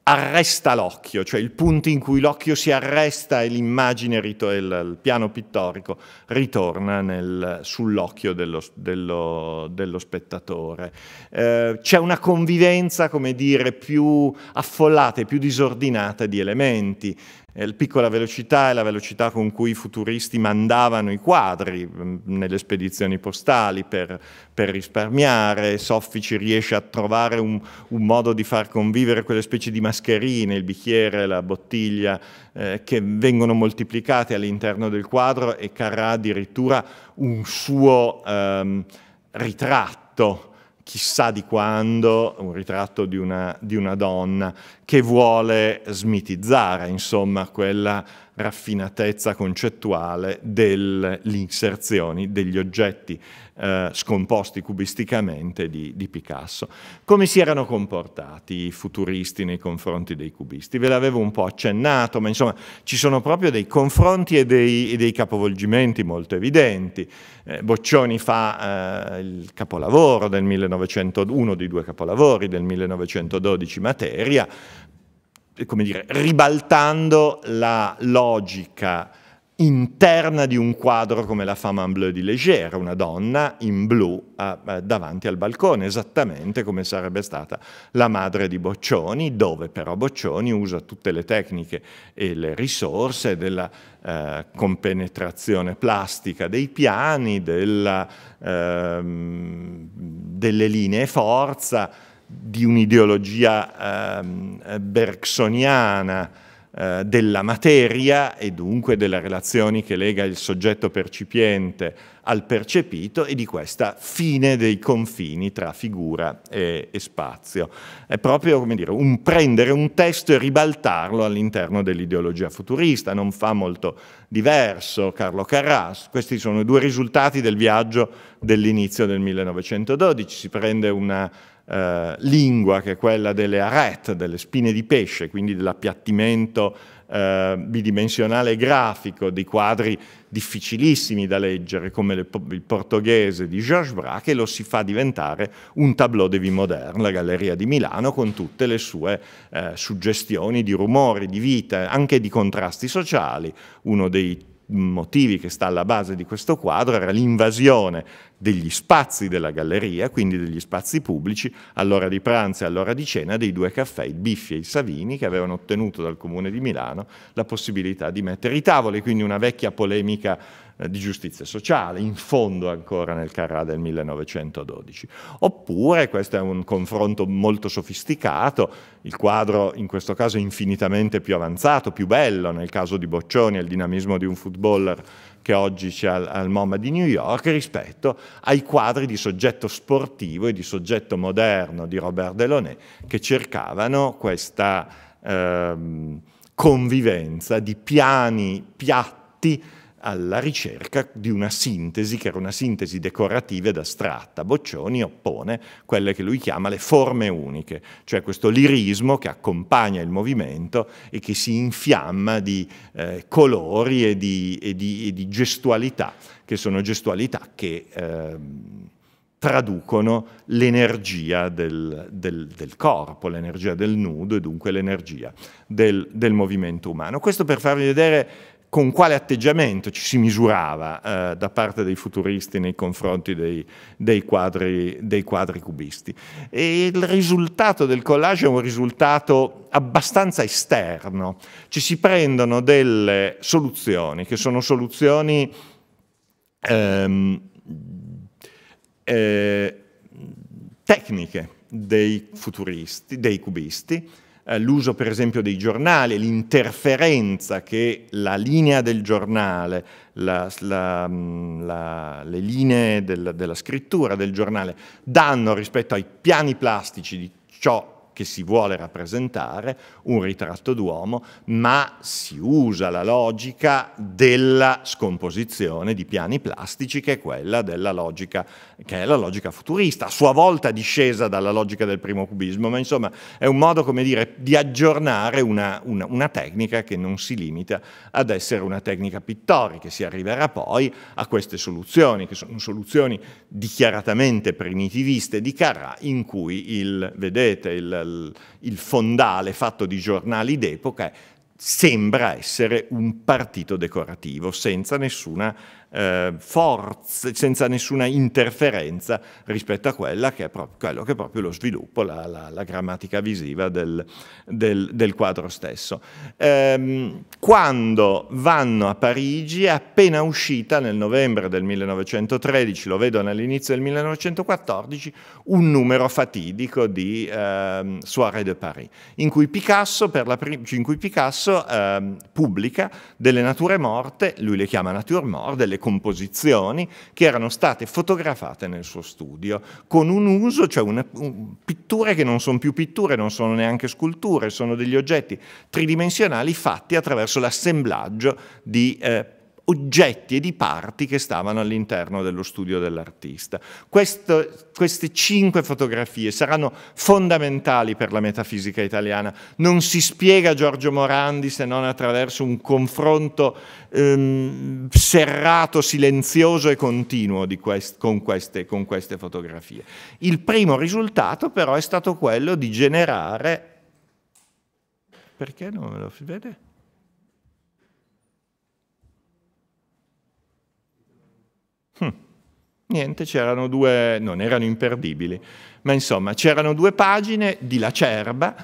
arresta l'occhio, cioè il punto in cui l'occhio si arresta e l'immagine, il, il, piano pittorico ritorna sull'occhio dello, dello, dello, spettatore. Eh, c'è una convivenza, come dire, più affollata e più disordinata di elementi eh, piccola velocità è la velocità con cui i futuristi mandavano i quadri mm, nelle spedizioni postali per, per, risparmiare, Soffici riesce a trovare un, un, modo di far convivere quelle specie di mascherine, il bicchiere, la bottiglia, eh, che vengono moltiplicate all'interno del quadro e Carrà addirittura un suo ehm, ritratto chissà di quando, un ritratto di una, di una, donna che vuole smitizzare, insomma, quella raffinatezza concettuale delle inserzioni degli oggetti eh, scomposti cubisticamente di, di, Picasso. Come si erano comportati i futuristi nei confronti dei cubisti? Ve l'avevo un po' accennato, ma insomma ci sono proprio dei confronti e dei, e dei capovolgimenti molto evidenti. Eh, Boccioni fa eh, il capolavoro del 1900, uno dei due capolavori del 1912, Materia, come dire, ribaltando la logica interna di un quadro come la femme en bleu di Leggera, una donna in blu davanti al balcone, esattamente come sarebbe stata la madre di Boccioni, dove però Boccioni usa tutte le tecniche e le risorse della eh, compenetrazione plastica dei piani, della, eh, delle linee forza, di un'ideologia ehm, bergsoniana eh, della materia e dunque delle relazioni che lega il soggetto percipiente al percepito e di questa fine dei confini tra figura e, e spazio. È proprio come dire, un prendere un testo e ribaltarlo all'interno dell'ideologia futurista, non fa molto diverso Carlo Carras. Questi sono i due risultati del viaggio dell'inizio del 1912. Si prende una eh, lingua, che è quella delle aret, delle spine di pesce, quindi dell'appiattimento eh, bidimensionale grafico dei quadri difficilissimi da leggere, come le, il portoghese di Georges Braque, lo si fa diventare un tableau de vie moderne, la Galleria di Milano, con tutte le sue eh, suggestioni di rumori, di vita, anche di contrasti sociali, uno dei motivi che sta alla base di questo quadro era l'invasione degli spazi della galleria, quindi degli spazi pubblici, all'ora di pranzo e all'ora di cena dei due caffè, il Biffi e il Savini, che avevano ottenuto dal Comune di Milano la possibilità di mettere i tavoli, quindi una vecchia polemica eh, di giustizia sociale, in fondo ancora nel Carrà del 1912. Oppure, questo è un confronto molto sofisticato, il quadro in questo caso è infinitamente più avanzato, più bello, nel caso di Boccioni, il dinamismo di un footballer che oggi c'è al, al MoMA di New York rispetto ai quadri di soggetto sportivo e di soggetto moderno di Robert Delaunay che cercavano questa eh, convivenza di piani piatti alla ricerca di una sintesi, che era una sintesi decorativa ed astratta. Boccioni oppone quelle che lui chiama le forme uniche, cioè questo lirismo che accompagna il movimento e che si infiamma di eh, colori e di, e, di, e di, gestualità, che sono gestualità che eh, traducono l'energia del, del, del, corpo, l'energia del nudo e dunque l'energia del, del movimento umano. Questo per farvi vedere con quale atteggiamento ci si misurava eh, da parte dei futuristi nei confronti dei, dei, quadri, dei, quadri, cubisti. E il risultato del collage è un risultato abbastanza esterno. Ci si prendono delle soluzioni, che sono soluzioni ehm, eh, tecniche dei futuristi, dei cubisti, eh, l'uso per esempio dei giornali, l'interferenza che la linea del giornale, la, la, mm, la, le linee del, della scrittura del giornale danno rispetto ai piani plastici di ciò che si vuole rappresentare, un ritratto d'uomo, ma si usa la logica della scomposizione di piani plastici che è quella della logica, che è la logica futurista, a sua volta discesa dalla logica del primo cubismo, ma insomma è un modo, come dire, di aggiornare una, una, una tecnica che non si limita ad essere una tecnica pittorica, si arriverà poi a queste soluzioni, che sono soluzioni dichiaratamente primitiviste di Carrà, in cui il, vedete, il, il, fondale fatto di giornali d'epoca, sembra essere un partito decorativo, senza nessuna eh, forze, senza nessuna interferenza rispetto a quella che è proprio, quello che è proprio lo sviluppo, la, la, la grammatica visiva del, del, del quadro stesso. Ehm, quando vanno a Parigi, è appena uscita nel novembre del 1913, lo vedono all'inizio del 1914, un numero fatidico di eh, Soirée de Paris, in cui Picasso, in cui Picasso eh, pubblica delle nature morte, lui le chiama nature morte, delle composizioni che erano state fotografate nel suo studio, con un uso, cioè una, un, pitture che non sono più pitture, non sono neanche sculture, sono degli oggetti tridimensionali fatti attraverso l'assemblaggio di eh, oggetti e di parti che stavano all'interno dello studio dell'artista. queste cinque fotografie saranno fondamentali per la metafisica italiana. Non si spiega Giorgio Morandi se non attraverso un confronto ehm, serrato, silenzioso e continuo quest con, queste, con queste fotografie. Il primo risultato però è stato quello di generare... Perché non me lo si vede? Niente, c'erano due, non erano imperdibili, ma insomma c'erano due pagine di Lacerba,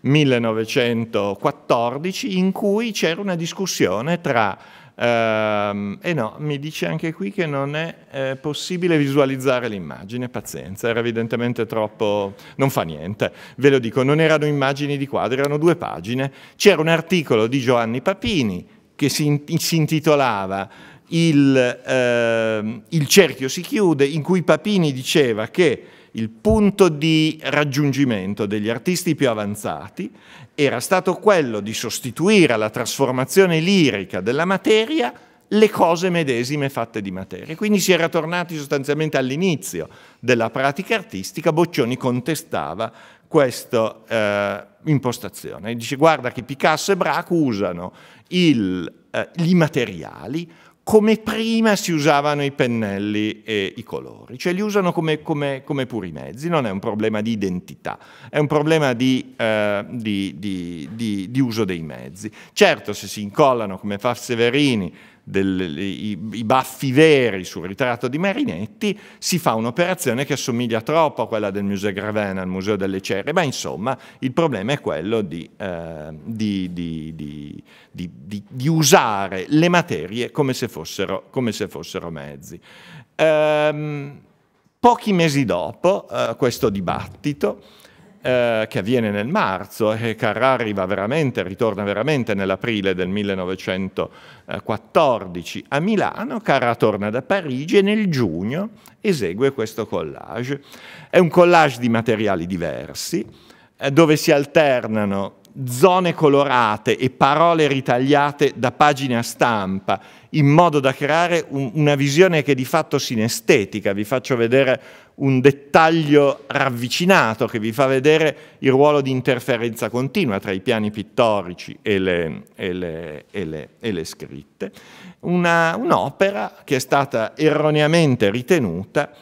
1914, in cui c'era una discussione tra ehm, e eh, no, mi dice anche qui che non è eh, possibile visualizzare l'immagine, pazienza, era evidentemente troppo... non fa niente, ve lo dico, non erano immagini di quadri, erano due pagine. C'era un articolo di Giovanni Papini che si, si intitolava il, eh, il cerchio si chiude in cui Papini diceva che il punto di raggiungimento degli artisti più avanzati era stato quello di sostituire alla trasformazione lirica della materia le cose medesime fatte di materia. Quindi si era tornati sostanzialmente all'inizio della pratica artistica, Boccioni contestava questa eh, impostazione. Dice guarda che Picasso e Braque usano il, eh, gli materiali come prima si usavano i pennelli e i colori, cioè li usano come, come, come puri mezzi, non è un problema di identità, è un problema di, eh, di, di, di uso dei mezzi. Certo, se si incollano come fa Severini del, i, i, baffi veri sul ritratto di Marinetti, si fa un'operazione che assomiglia troppo a quella del Museo Gravena, al Museo delle Cere, ma insomma il problema è quello di, eh, di, di, di usare le materie come se fossero, come se fossero mezzi. Ehm, pochi mesi dopo eh, questo dibattito, eh, che avviene nel marzo e Carrari va veramente, ritorna veramente nell'aprile del 1914 a Milano, Carrà torna da Parigi e nel giugno esegue questo collage. È un collage di materiali diversi eh, dove si alternano zone colorate e parole ritagliate da pagina stampa in modo da creare un, una visione che di fatto sinestetica. Vi faccio vedere un dettaglio ravvicinato che vi fa vedere il ruolo di interferenza continua tra i piani pittorici e le, e le, e le, e le scritte, un'opera che è stata erroneamente ritenuta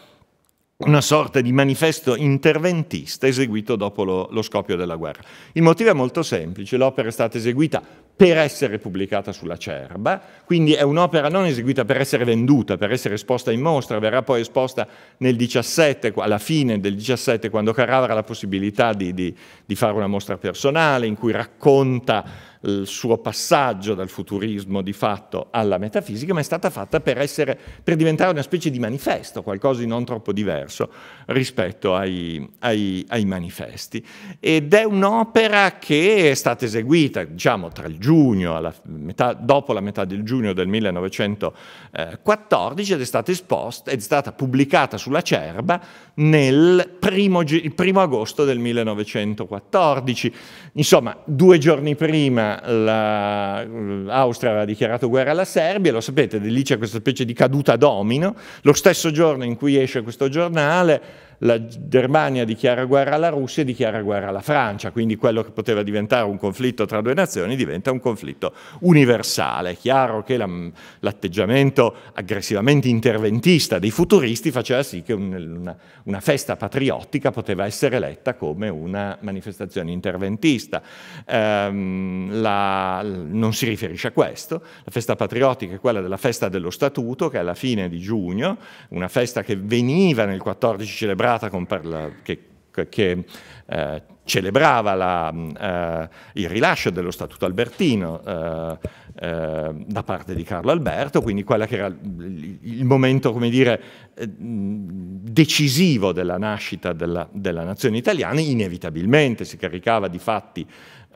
una sorta di manifesto interventista eseguito dopo lo, lo scoppio della guerra. Il motivo è molto semplice, l'opera è stata eseguita per essere pubblicata sulla Cerba, quindi è un'opera non eseguita per essere venduta, per essere esposta in mostra, verrà poi esposta nel 17, alla fine del 17, quando Carrà avrà la possibilità di, di, di fare una mostra personale in cui racconta il eh, suo passaggio dal futurismo di fatto alla metafisica, ma è stata fatta per, essere, per diventare una specie di manifesto, qualcosa di non troppo diverso rispetto ai, ai, ai manifesti. Ed è un'opera che è stata eseguita, diciamo, tra il giugno, metà, dopo la metà del giugno del 1914 ed è stata esposta, è stata pubblicata sulla Cerba nel primo, primo agosto del 1914. Insomma, due giorni prima l'Austria aveva dichiarato guerra alla Serbia, lo sapete, lì c'è questa specie di caduta domino. Lo stesso giorno in cui esce questo giornale, la Germania dichiara guerra alla Russia e dichiara guerra alla Francia, quindi quello che poteva diventare un conflitto tra due nazioni diventa un conflitto universale. È chiaro che l'atteggiamento aggressivamente interventista dei futuristi faceva sì che una, una festa patriottica poteva essere letta come una manifestazione interventista. Ehm, la, non si riferisce a questo, la festa patriottica è quella della festa dello Statuto che alla fine di giugno, una festa che veniva nel 14 celebrata serata la, che, che eh, celebrava la, eh, il rilascio dello Statuto Albertino eh, eh da parte di Carlo Alberto, quindi quello che era il momento, come dire, eh, decisivo della nascita della, della nazione italiana, inevitabilmente si caricava di fatti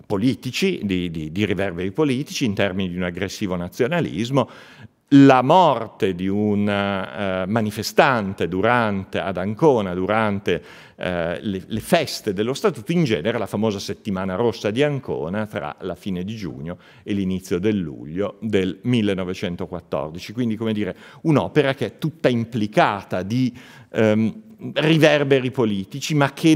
politici, di, di, di, riverberi politici in termini di un aggressivo nazionalismo la morte di un eh, manifestante durante, ad Ancona durante eh, le, le, feste dello Statuto, in genere la famosa settimana rossa di Ancona tra la fine di giugno e l'inizio del luglio del 1914. Quindi, come dire, un'opera che è tutta implicata di ehm, riverberi politici, ma che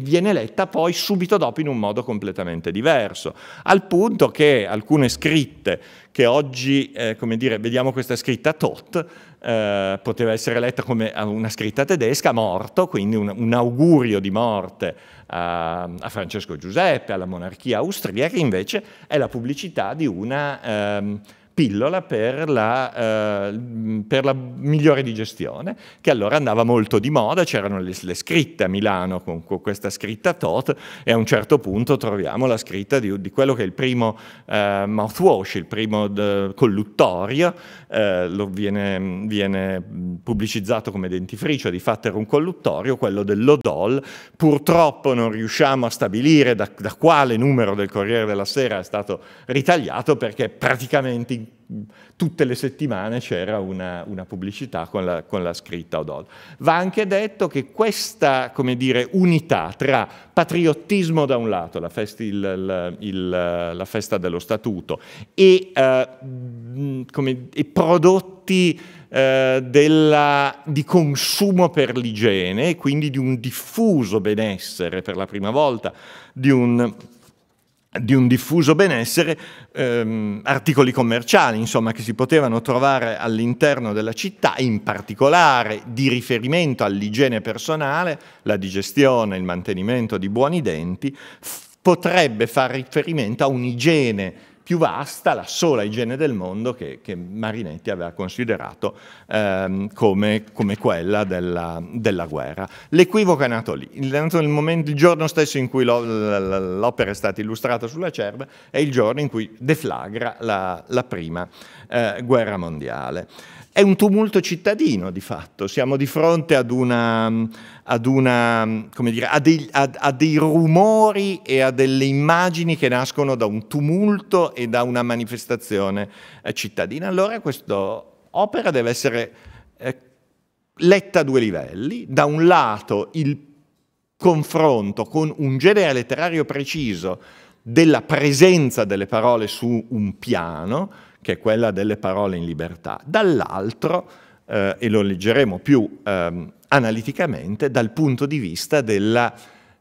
viene letta poi subito dopo in un modo completamente diverso, al punto che alcune scritte che oggi, eh, come dire, vediamo questa scritta tot, eh, poteva essere letta come una scritta tedesca, morto, quindi un, un augurio di morte a, a, Francesco Giuseppe, alla monarchia austriaca, invece è la pubblicità di una... Ehm, pillola per la, eh, per la, migliore digestione, che allora andava molto di moda, c'erano le, le scritte a Milano con, con, questa scritta tot e a un certo punto troviamo la scritta di, di quello che è il primo eh, mouthwash, il primo eh, colluttorio, eh, viene, viene, pubblicizzato come dentifricio, di fatto era un colluttorio, quello dell'Odol. Purtroppo non riusciamo a stabilire da, da quale numero del Corriere della Sera è stato ritagliato perché praticamente in tutte le settimane c'era una, una, pubblicità con la, con la scritta Odol. Va anche detto che questa dire, unità tra patriottismo da un lato, la, festi, il, il, la festa dello statuto, e, eh, come, e prodotti eh, della, di consumo per l'igiene e quindi di un diffuso benessere per la prima volta, di un di un diffuso benessere, ehm, articoli commerciali, insomma, che si potevano trovare all'interno della città, in particolare di riferimento all'igiene personale, la digestione, il mantenimento di buoni denti, potrebbe far riferimento a un'igiene più vasta, la sola igiene del mondo che, che Marinetti aveva considerato ehm, come, come, quella della, della guerra. L'equivoco è nato lì, è nato momento, il giorno stesso in cui l'opera è stata illustrata sulla Cerba è il giorno in cui deflagra la, la prima eh, guerra mondiale. È un tumulto cittadino di fatto, siamo di fronte ad una ad una, come dire, a dei, a, a dei rumori e a delle immagini che nascono da un tumulto e da una manifestazione eh, cittadina. Allora questa opera deve essere eh, letta a due livelli. Da un lato il confronto con un genere letterario preciso della presenza delle parole su un piano, che è quella delle parole in libertà, dall'altro, eh, e lo leggeremo più ehm, analiticamente dal punto di vista della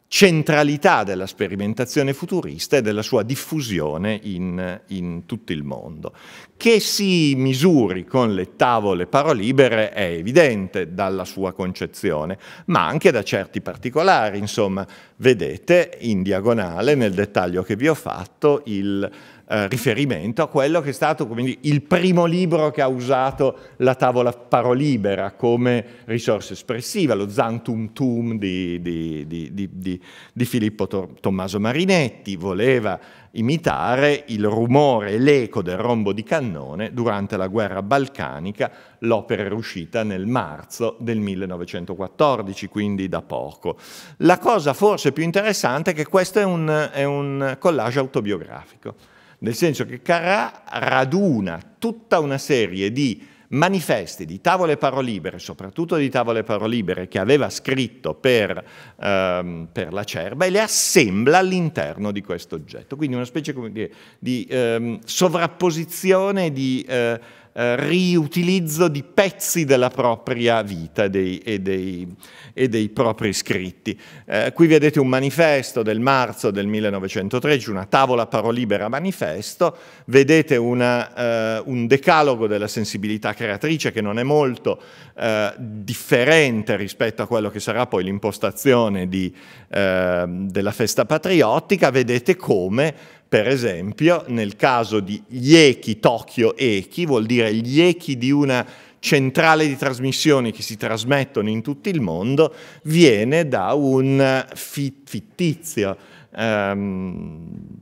centralità della sperimentazione futurista e della sua diffusione in, in, tutto il mondo. Che si misuri con le tavole parolibere è evidente dalla sua concezione, ma anche da certi particolari. Insomma, vedete in diagonale nel dettaglio che vi ho fatto il eh, riferimento a quello che è stato dire, il primo libro che ha usato la tavola parolibera come risorsa espressiva, lo Zantum Tum di, di, di, di Filippo Tommaso Marinetti, voleva imitare il rumore e l'eco del rombo di cannone durante la guerra balcanica, l'opera era uscita nel marzo del 1914, quindi da poco. La cosa forse più interessante è che questo è un, è un collage autobiografico nel senso che Carrà raduna tutta una serie di manifesti di tavole parolibere, soprattutto di tavole parolibere che aveva scritto per, ehm, per la Cerba e le assembla all'interno di questo oggetto. Quindi una specie come dire, di ehm, sovrapposizione di... Eh, eh, riutilizzo di pezzi della propria vita dei, e, dei, e, dei, propri scritti. Eh, qui vedete un manifesto del marzo del 1913, una tavola parolibera manifesto, vedete una, eh, un decalogo della sensibilità creatrice che non è molto eh, differente rispetto a quello che sarà poi l'impostazione eh, della festa patriottica, vedete come per esempio, nel caso di Yeki Tokyo Eki, vuol dire gli echi di una centrale di trasmissioni che si trasmettono in tutto il mondo, viene da un fittizio. Um,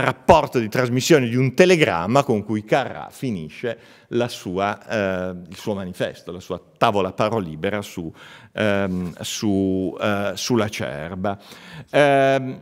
rapporto di trasmissione di un telegramma con cui Carrà finisce sua, eh, il suo manifesto, la sua tavola parolibera su, ehm, su, eh, sulla Cerba. Eh,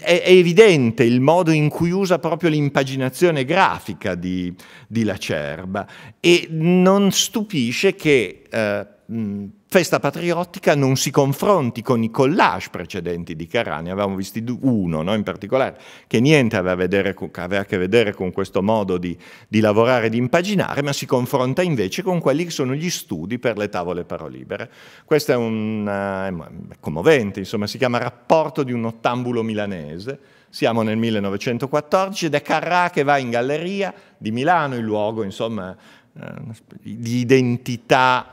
è, è, evidente il modo in cui usa proprio l'impaginazione grafica di, di La Cerba e non stupisce che eh, mh, mm, festa patriottica non si confronti con i collage precedenti di Carrani. Avevamo visto uno no, in particolare che niente aveva a, vedere, aveva a, che vedere con questo modo di, di lavorare e di impaginare, ma si confronta invece con quelli che sono gli studi per le tavole parolibere. Questo è, un, uh, è commovente, insomma, si chiama Rapporto di un ottambulo milanese. Siamo nel 1914 ed è Carrà che va in galleria di Milano, il luogo insomma, eh, di identità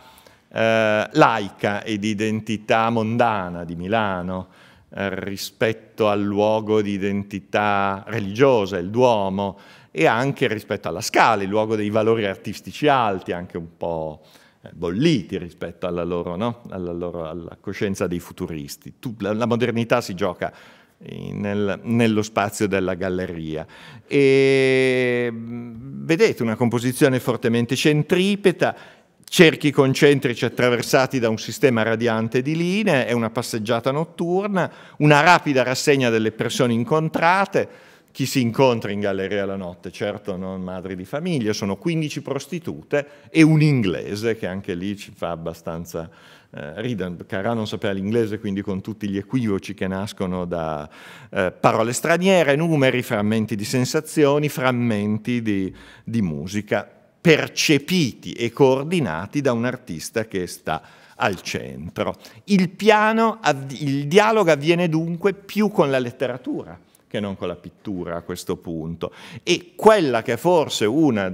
eh, laica e di identità mondana di Milano eh, rispetto al luogo di identità religiosa, il Duomo, e anche rispetto alla Scala, il luogo dei valori artistici alti, anche un po' eh, bolliti rispetto alla loro, no? alla, loro alla coscienza dei futuristi. la, la modernità si gioca nel, nello spazio della galleria. E mm, vedete una composizione fortemente centripeta cerchi concentrici attraversati da un sistema radiante di linee, è una passeggiata notturna, una rapida rassegna delle persone incontrate, chi si incontra in galleria la notte, certo non madri di famiglia, sono 15 prostitute e un inglese che anche lì ci fa abbastanza eh, ridere, Carà non sapeva l'inglese quindi con tutti gli equivoci che nascono da eh, parole straniere, numeri, frammenti di sensazioni, frammenti di, di musica percepiti e coordinati da un artista che sta al centro. Il, piano, il dialogo avviene dunque più con la letteratura che non con la pittura a questo punto e quella che forse una,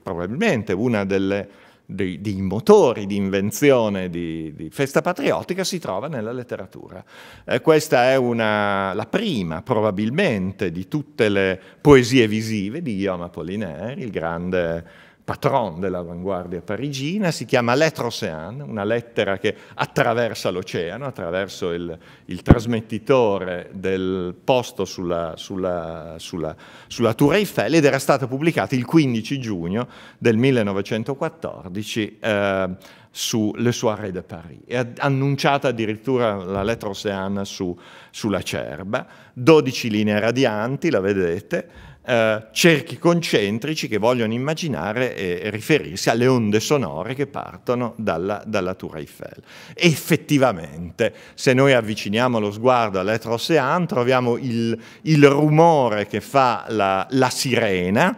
probabilmente una delle, dei, dei, motori di invenzione di, di, festa patriottica si trova nella letteratura. Eh, questa è una, la prima probabilmente di tutte le poesie visive di Guillaume Apollinaire, il grande patron dell'avanguardia parigina, si chiama Lettre Océane, una lettera che attraversa l'oceano, attraverso il, il, trasmettitore del posto sulla, sulla, sulla, sulla Tour Eiffel ed era stata pubblicata il 15 giugno del 1914 eh, su Le Soirée de Paris È annunciata addirittura la Lettre Océane su, sulla Cerba, 12 linee radianti, la vedete, eh, cerchi concentrici che vogliono immaginare e riferirsi alle onde sonore che partono dalla, dalla Tour Eiffel. Effettivamente, se noi avviciniamo lo sguardo all'Etrocéan, troviamo il, il, rumore che fa la, la sirena,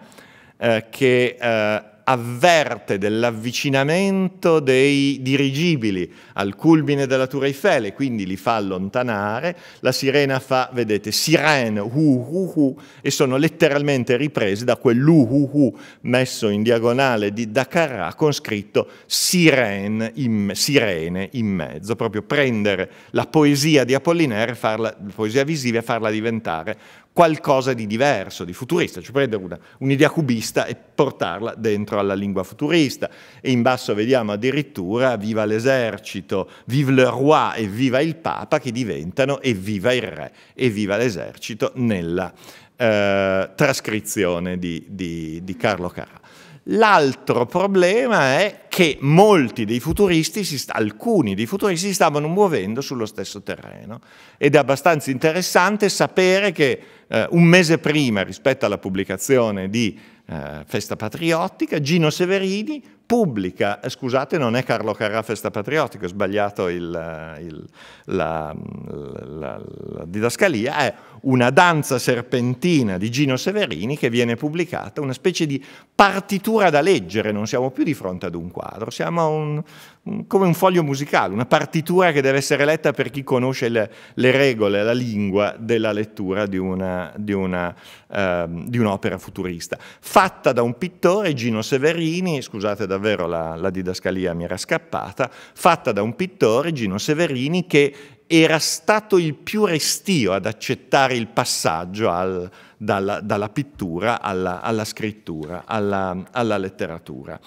eh, che eh, avverte dell'avvicinamento dei dirigibili al culmine della Tour Eiffel e quindi li fa allontanare, la sirena fa, vedete, sirene, uh, uh, uh, e sono letteralmente riprese da quell'uhuhu messo in diagonale di Dakarra con scritto sirene in, sirene in mezzo, proprio prendere la poesia di Apollinaire, farla, la poesia visiva e farla diventare qualcosa di diverso, di futurista, cioè prendere una, un'idea cubista e portarla dentro alla lingua futurista. E in basso vediamo addirittura viva l'esercito, vive le roi e viva il papa che diventano e viva il re e viva l'esercito nella eh, trascrizione di, di, di Carlo Carrà. L'altro problema è che molti dei futuristi, alcuni dei futuristi si stavano muovendo sullo stesso terreno ed è abbastanza interessante sapere che eh, un mese prima rispetto alla pubblicazione di eh, Festa Patriottica, Gino Severini pubblica, eh, scusate non è Carlo Carrà Festa Patriottica, ho sbagliato il, eh, il, la, mm, la, la didascalia, è una danza serpentina di Gino Severini che viene pubblicata, una specie di partitura da leggere, non siamo più di fronte ad un quadro, siamo a un, come un foglio musicale, una partitura che deve essere letta per chi conosce le, le regole, la lingua della lettura di, ehm, un'opera eh, un futurista. Fatta da un pittore, Gino Severini, scusate davvero la, la didascalia mi era scappata, fatta da un pittore, Gino Severini, che era stato il più restio ad accettare il passaggio al, dalla, dalla pittura alla, alla scrittura, alla, alla letteratura.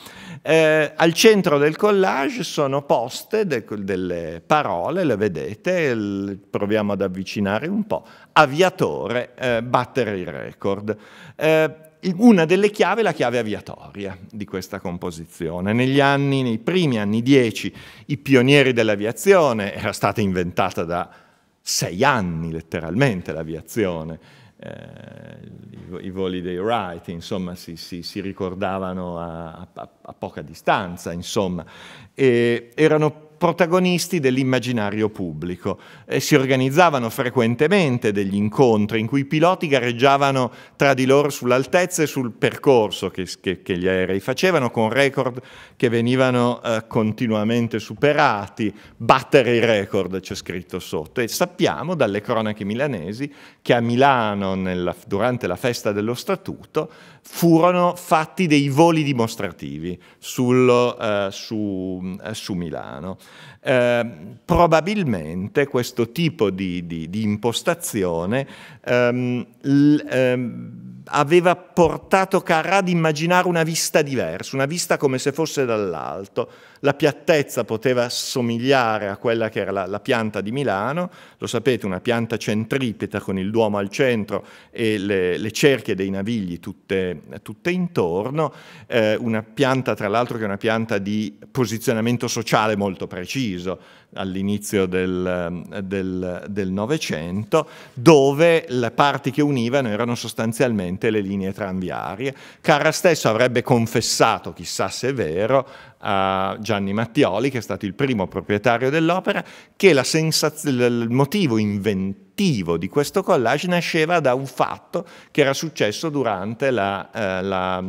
Eh, al centro del collage sono poste de, delle parole, le vedete, il, proviamo ad avvicinare un po', aviatore, eh, battere il record. Eh, una delle chiavi è la chiave aviatoria di questa composizione. Negli anni, nei primi anni 10, i pionieri dell'aviazione, era stata inventata da sei anni letteralmente l'aviazione, eh, i, voli dei Wright, insomma, si, si, si ricordavano a, a, a, poca distanza, insomma. E erano protagonisti dell'immaginario pubblico e eh, si organizzavano frequentemente degli incontri in cui i piloti gareggiavano tra di loro sull'altezza e sul percorso che, che, che, gli aerei facevano con record che venivano eh, continuamente superati, battere i record c'è scritto sotto e sappiamo dalle cronache milanesi che a Milano nella, durante la festa dello statuto furono fatti dei voli dimostrativi sul, eh, su, eh, su, Milano. Eh, probabilmente questo tipo di, di, di impostazione ehm, l, ehm, aveva portato Carrà ad immaginare una vista diversa, una vista come se fosse dall'alto la piattezza poteva somigliare a quella che era la, la, pianta di Milano, lo sapete, una pianta centripeta con il Duomo al centro e le, le cerchie dei navigli tutte, tutte intorno, eh, una pianta tra l'altro che è una pianta di posizionamento sociale molto preciso all'inizio del Novecento, dove le parti che univano erano sostanzialmente le linee tranviarie. Carra stesso avrebbe confessato, chissà se è vero, a Gianni Mattioli, che è stato il primo proprietario dell'opera, che la il motivo inventato obiettivo di questo collage nasceva da un fatto che era successo durante la, eh, la,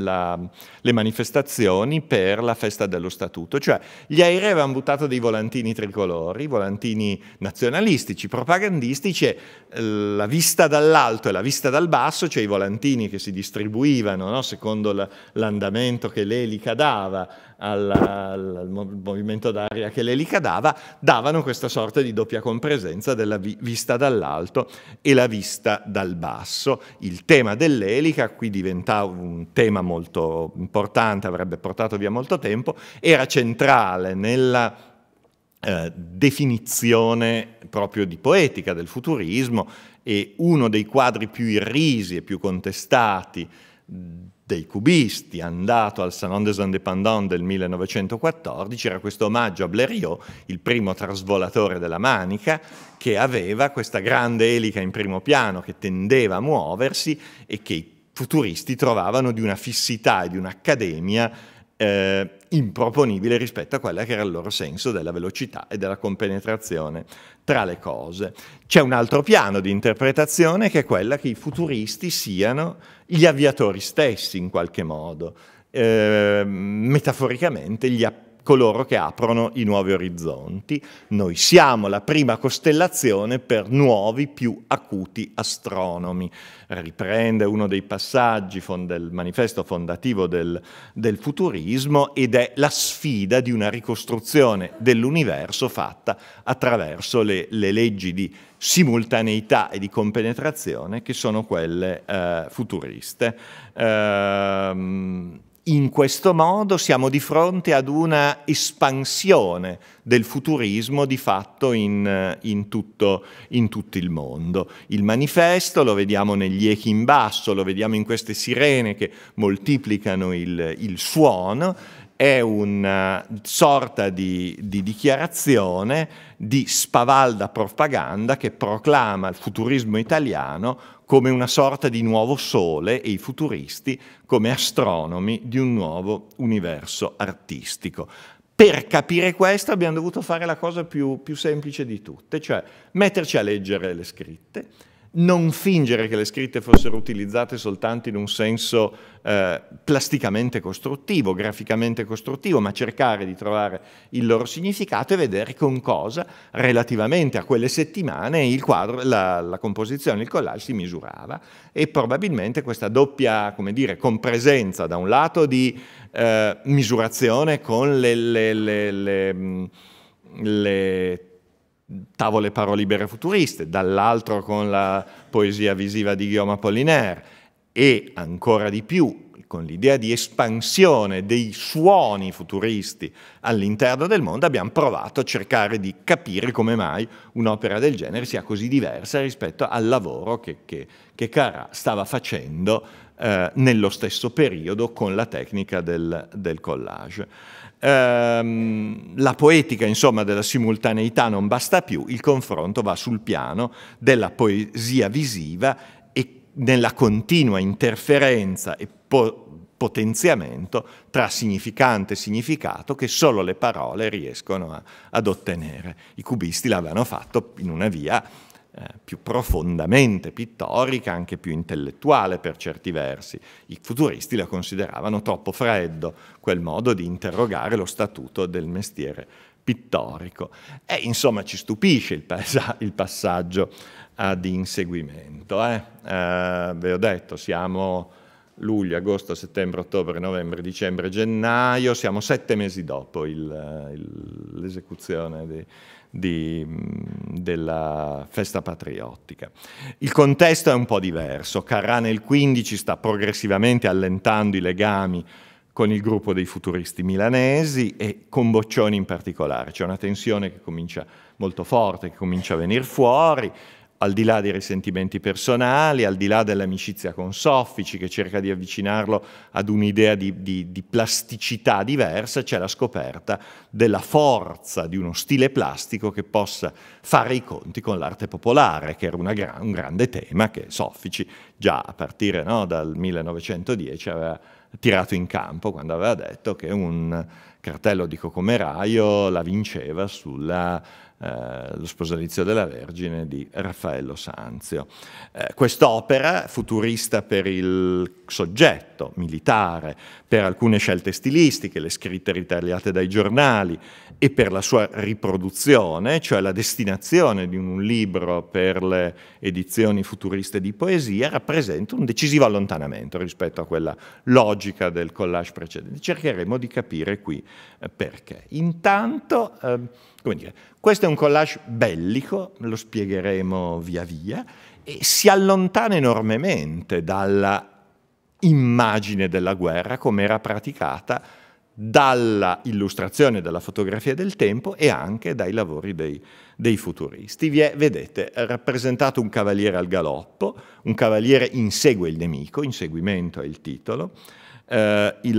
la, le manifestazioni per la festa dello statuto, cioè gli aerei avevano buttato dei volantini tricolori, volantini nazionalistici, propagandistici e eh, la vista dall'alto e la vista dal basso, cioè i volantini che si distribuivano no, secondo l'andamento che l'elica dava al, al, al movimento d'aria che l'elica dava, davano questa sorta di doppia compresenza della vi, vista dall'alto e la vista dal basso. Il tema dell'elica qui diventava un tema molto importante, avrebbe portato via molto tempo, era centrale nella eh, definizione proprio di poetica del futurismo e uno dei quadri più irrisi e più contestati dei cubisti, andato al Salon des Indépendants del 1914, era questo omaggio a Blériot, il primo trasvolatore della Manica, che aveva questa grande elica in primo piano che tendeva a muoversi e che i futuristi trovavano di una fissità e di un'accademia eh, improponibile rispetto a quella che era il loro senso della velocità e della compenetrazione tra le cose. C'è un altro piano di interpretazione che è quella che i futuristi siano gli avviatori stessi in qualche modo, eh, metaforicamente gli appassionati coloro che aprono i nuovi orizzonti. Noi siamo la prima costellazione per nuovi più acuti astronomi. Riprende uno dei passaggi del manifesto fondativo del, del futurismo ed è la sfida di una ricostruzione dell'universo fatta attraverso le, le leggi di simultaneità e di compenetrazione che sono quelle eh, futuriste. Ehm, in questo modo siamo di fronte ad una espansione del futurismo di fatto in, in, tutto, in, tutto, il mondo. Il manifesto lo vediamo negli echi in basso, lo vediamo in queste sirene che moltiplicano il, il suono, è una eh, sorta di, di, dichiarazione di spavalda propaganda che proclama il futurismo italiano come una sorta di nuovo sole e i futuristi come astronomi di un nuovo universo artistico. Per capire questo abbiamo dovuto fare la cosa più, più semplice di tutte, cioè metterci a leggere le scritte, non fingere che le scritte fossero utilizzate soltanto in un senso eh, plasticamente costruttivo, graficamente costruttivo, ma cercare di trovare il loro significato e vedere con cosa relativamente a quelle settimane il quadro, la, la composizione, il collage si misurava e probabilmente questa doppia come dire, compresenza da un lato di eh, misurazione con le, le, le, le mm, tavole parolibere futuriste, dall'altro con la poesia visiva di Guillaume Apollinaire e ancora di più con l'idea di espansione dei suoni futuristi all'interno del mondo, abbiamo provato a cercare di capire come mai un'opera del genere sia così diversa rispetto al lavoro che, che, che Cara stava facendo eh, nello stesso periodo con la tecnica del, del collage ehm, la poetica insomma, della simultaneità non basta più, il confronto va sul piano della poesia visiva e nella continua interferenza e po potenziamento tra significante e significato che solo le parole riescono a, ad ottenere. I cubisti l'avevano fatto in una via eh, più profondamente pittorica, anche più intellettuale per certi versi. I futuristi la consideravano troppo freddo, quel modo di interrogare lo statuto del mestiere pittorico. E insomma ci stupisce il, pas il passaggio ad inseguimento. Eh? Eh, ve ho detto, siamo luglio, agosto, settembre, ottobre, novembre, dicembre, gennaio, siamo sette mesi dopo eh, l'esecuzione di di, della festa patriottica. Il contesto è un po' diverso, Carrà nel 15 sta progressivamente allentando i legami con il gruppo dei futuristi milanesi e con Boccioni in particolare. C'è una tensione che comincia molto forte, che comincia a venire fuori, al di là dei risentimenti personali, al di là dell'amicizia con Soffici che cerca di avvicinarlo ad un'idea di, di, di, plasticità diversa, c'è la scoperta della forza di uno stile plastico che possa fare i conti con l'arte popolare, che era gra un grande tema che Soffici già a partire no, dal 1910 aveva tirato in campo quando aveva detto che un cartello di Cocomeraio la vinceva sulla eh, lo sposalizio della Vergine di Raffaello Sanzio. Eh, quest'opera, futurista per il soggetto militare, per alcune scelte stilistiche, le scritte ritagliate dai giornali e per la sua riproduzione, cioè la destinazione di un libro per le edizioni futuriste di poesia, rappresenta un decisivo allontanamento rispetto a quella logica del collage precedente. Cercheremo di capire qui eh, perché. Intanto ehm, come dire, questo è un collage bellico, lo spiegheremo via via, e si allontana enormemente dalla immagine della guerra come era praticata dalla illustrazione della fotografia del tempo e anche dai lavori dei, dei futuristi. Vi è, vedete, rappresentato un cavaliere al galoppo, un cavaliere insegue il nemico, inseguimento è il titolo, eh, il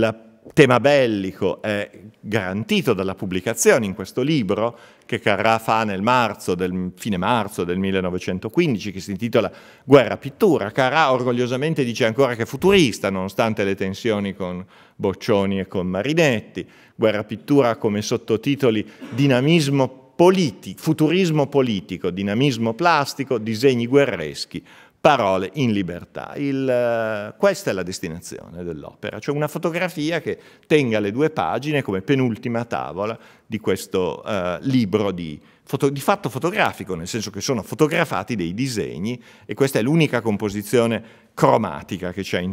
tema bellico è garantito dalla pubblicazione in questo libro che Carrà fa nel marzo del, fine marzo del 1915 che si intitola Guerra pittura. Carrà orgogliosamente dice ancora che è futurista nonostante le tensioni con Boccioni e con Marinetti. Guerra pittura come sottotitoli dinamismo politico, futurismo politico, dinamismo plastico, disegni guerreschi, parole in libertà. Il, eh, questa è la destinazione dell'opera, cioè una fotografia che tenga le due pagine come penultima tavola di questo eh, libro di, foto, di fatto fotografico, nel senso che sono fotografati dei disegni e questa è l'unica composizione cromatica che c'è in,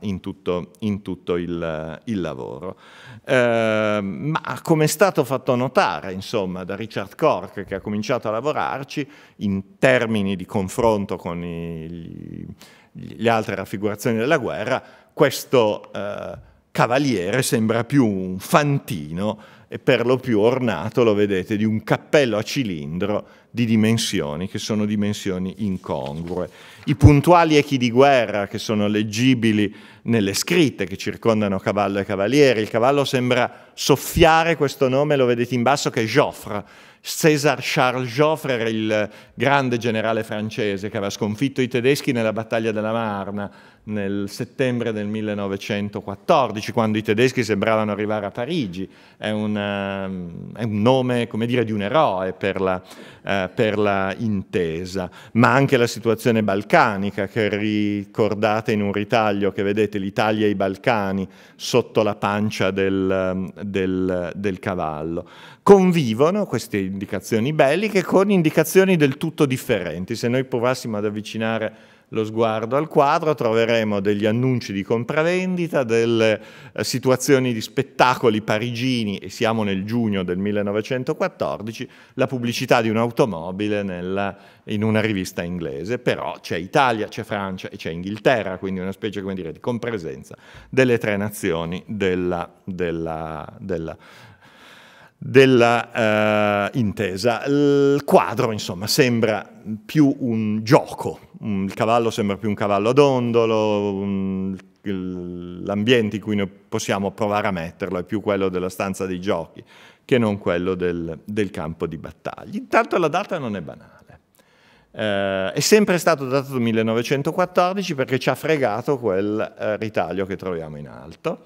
in, tutto, in tutto, il, il lavoro. Eh, ma come è stato fatto notare, insomma, da Richard Cork che ha cominciato a lavorarci in termini di confronto con i, le altre raffigurazioni della guerra, questo eh, cavaliere sembra più un fantino e per lo più ornato, lo vedete, di un cappello a cilindro di dimensioni, che sono dimensioni incongrue. I puntuali echi di guerra, che sono leggibili nelle scritte che circondano cavallo e cavalieri, il cavallo sembra soffiare questo nome, lo vedete in basso, che è Joffre, César Charles Joffre era il grande generale francese che aveva sconfitto i tedeschi nella battaglia della Marna nel settembre del 1914, quando i tedeschi sembravano arrivare a Parigi. È, una, ehm, è un nome, come dire, di un eroe per la, eh, per la, intesa. Ma anche la situazione balcanica, che ricordate in un ritaglio che vedete l'Italia e i Balcani sotto la pancia del, ehm, del, del cavallo convivono queste indicazioni belliche con indicazioni del tutto differenti. Se noi provassimo ad avvicinare lo sguardo al quadro troveremo degli annunci di compravendita, delle eh, situazioni di spettacoli parigini e siamo nel giugno del 1914, la pubblicità di un'automobile nella, in una rivista inglese, però c'è Italia, c'è Francia e c'è Inghilterra, quindi una specie dire, di compresenza delle tre nazioni della, della, della dell'intesa. Eh, il quadro, insomma, sembra più un gioco, mm, il cavallo sembra più un cavallo ad ondolo, mm, l'ambiente in cui noi possiamo provare a metterlo è più quello della stanza dei giochi che non quello del, del campo di battaglia. Intanto la data non è banale. Eh, è sempre stato datato 1914 perché ci ha fregato quel eh, ritaglio che troviamo in alto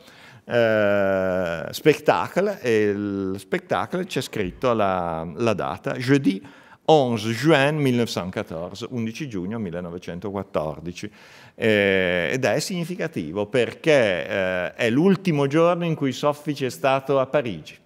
eh, spettacolo e il spettacle c'è scritto la, la data, jeudi 11 juin 1914, 11 giugno 1914. Eh, ed è significativo perché eh, è l'ultimo giorno in cui Soffici è stato a Parigi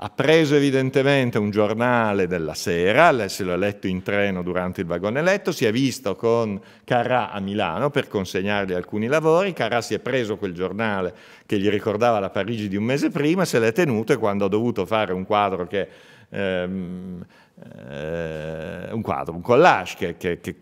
ha preso evidentemente un giornale della sera, se l'ha letto in treno durante il vagone letto, si è visto con Carrà a Milano per consegnargli alcuni lavori, Carrà si è preso quel giornale che gli ricordava la Parigi di un mese prima, se l'è tenuto e quando ha dovuto fare un quadro che... Ehm, eh, un quadro, un collage che, che, che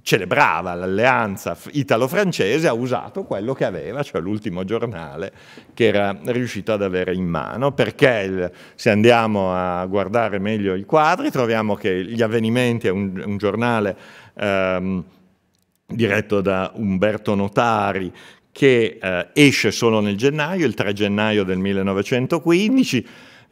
celebrava l'alleanza italo-francese, ha usato quello che aveva, cioè l'ultimo giornale che era riuscito ad avere in mano, perché se andiamo a guardare meglio i quadri troviamo che Gli avvenimenti è un, un giornale ehm, diretto da Umberto Notari che eh, esce solo nel gennaio, il 3 gennaio del 1915,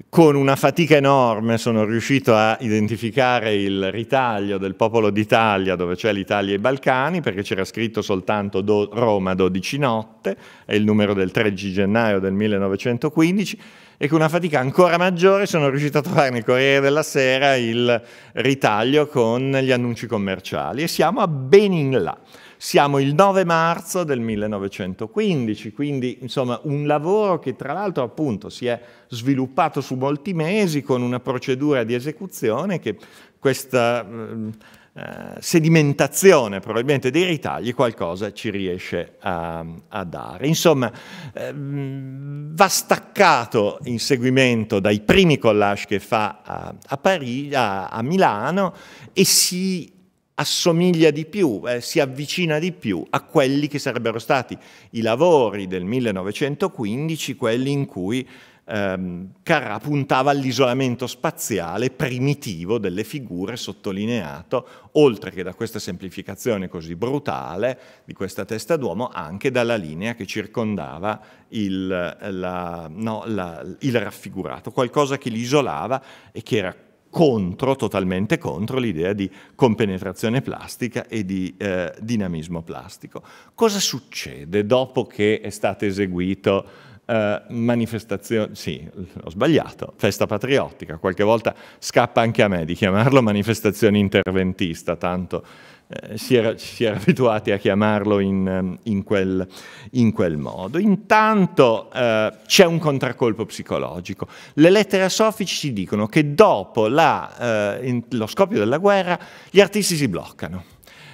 con una fatica enorme sono riuscito a identificare il ritaglio del popolo d'Italia, dove c'è l'Italia e i Balcani, perché c'era scritto soltanto do Roma 12 notte, è il numero del 13 gennaio del 1915, e con una fatica ancora maggiore sono riuscito a trovare nel Corriere della Sera il ritaglio con gli annunci commerciali e siamo a ben in là. Siamo il 9 marzo del 1915, quindi insomma un lavoro che tra l'altro appunto si è sviluppato su molti mesi con una procedura di esecuzione che questa eh, sedimentazione probabilmente dei ritagli qualcosa ci riesce a, a dare. Insomma, eh, va staccato in seguimento dai primi collage che fa a, a, Parigi, a Milano e si assomiglia di più, eh, si avvicina di più a quelli che sarebbero stati i lavori del 1915, quelli in cui ehm, Carrà puntava all'isolamento spaziale primitivo delle figure sottolineato, oltre che da questa semplificazione così brutale di questa testa d'uomo, anche dalla linea che circondava il, la, no, la, il raffigurato, qualcosa che l'isolava e che era contro, totalmente contro l'idea di compenetrazione plastica e di eh, dinamismo plastico. Cosa succede dopo che è stato eseguito eh, manifestazione, sì, ho sbagliato, festa patriottica, qualche volta scappa anche a me di chiamarlo manifestazione interventista, tanto eh, si, era, si, era, abituati a chiamarlo in, eh, in, quel, in quel, modo. Intanto eh, c'è un contraccolpo psicologico. Le lettere a Sofici ci dicono che dopo la, eh, in, lo scoppio della guerra gli artisti si bloccano.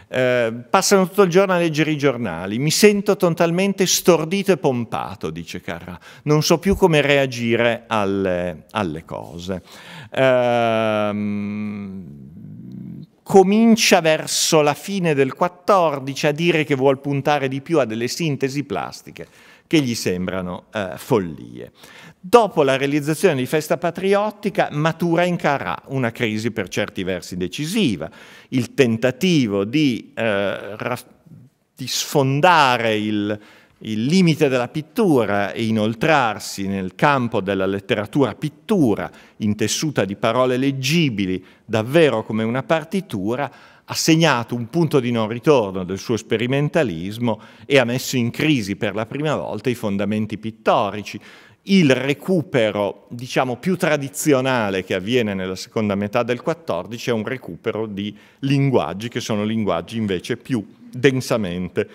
Eh, passano tutto il giorno a leggere i giornali, mi sento totalmente stordito e pompato, dice Carra, non so più come reagire alle, alle cose. Ehm comincia verso la fine del 14 a dire che vuol puntare di più a delle sintesi plastiche che gli sembrano eh, follie. Dopo la realizzazione di Festa Patriottica matura in Carrà una crisi per certi versi decisiva, il tentativo di, eh, di sfondare il il limite della pittura e inoltrarsi nel campo della letteratura pittura, intessuta di parole leggibili, davvero come una partitura, ha segnato un punto di non ritorno del suo sperimentalismo e ha messo in crisi per la prima volta i fondamenti pittorici. Il recupero, diciamo, più tradizionale che avviene nella seconda metà del XIV è un recupero di linguaggi che sono linguaggi invece più densamente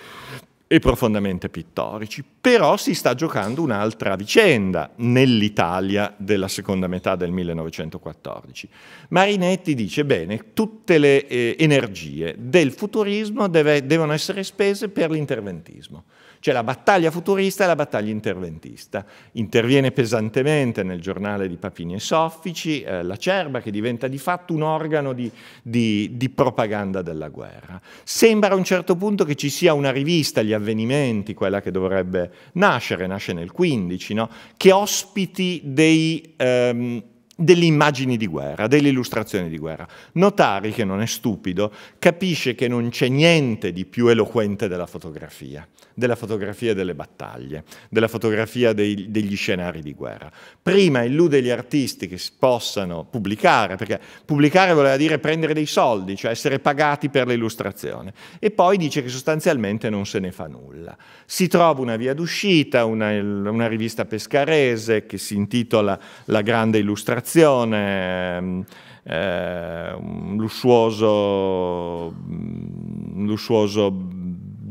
e profondamente pittorici, però si sta giocando un'altra vicenda nell'Italia della seconda metà del 1914. Marinetti dice, bene, tutte le eh, energie del futurismo deve, devono essere spese per l'interventismo. Cioè la battaglia futurista e la battaglia interventista. Interviene pesantemente nel giornale di Papini e Soffici eh, la Cerba che diventa di fatto un organo di, di, di propaganda della guerra. Sembra a un certo punto che ci sia una rivista, gli avvenimenti, quella che dovrebbe nascere, nasce nel 15, no? che ospiti dei... Ehm, delle immagini di guerra, delle illustrazioni di guerra. Notari, che non è stupido, capisce che non c'è niente di più eloquente della fotografia della fotografia delle battaglie, della fotografia dei, degli scenari di guerra. Prima illude gli artisti che possano pubblicare, perché pubblicare voleva dire prendere dei soldi, cioè essere pagati per l'illustrazione, e poi dice che sostanzialmente non se ne fa nulla. Si trova una via d'uscita, una, una rivista pescarese che si intitola La grande illustrazione. Eh, un ehm, lussuoso, un mm, lussuoso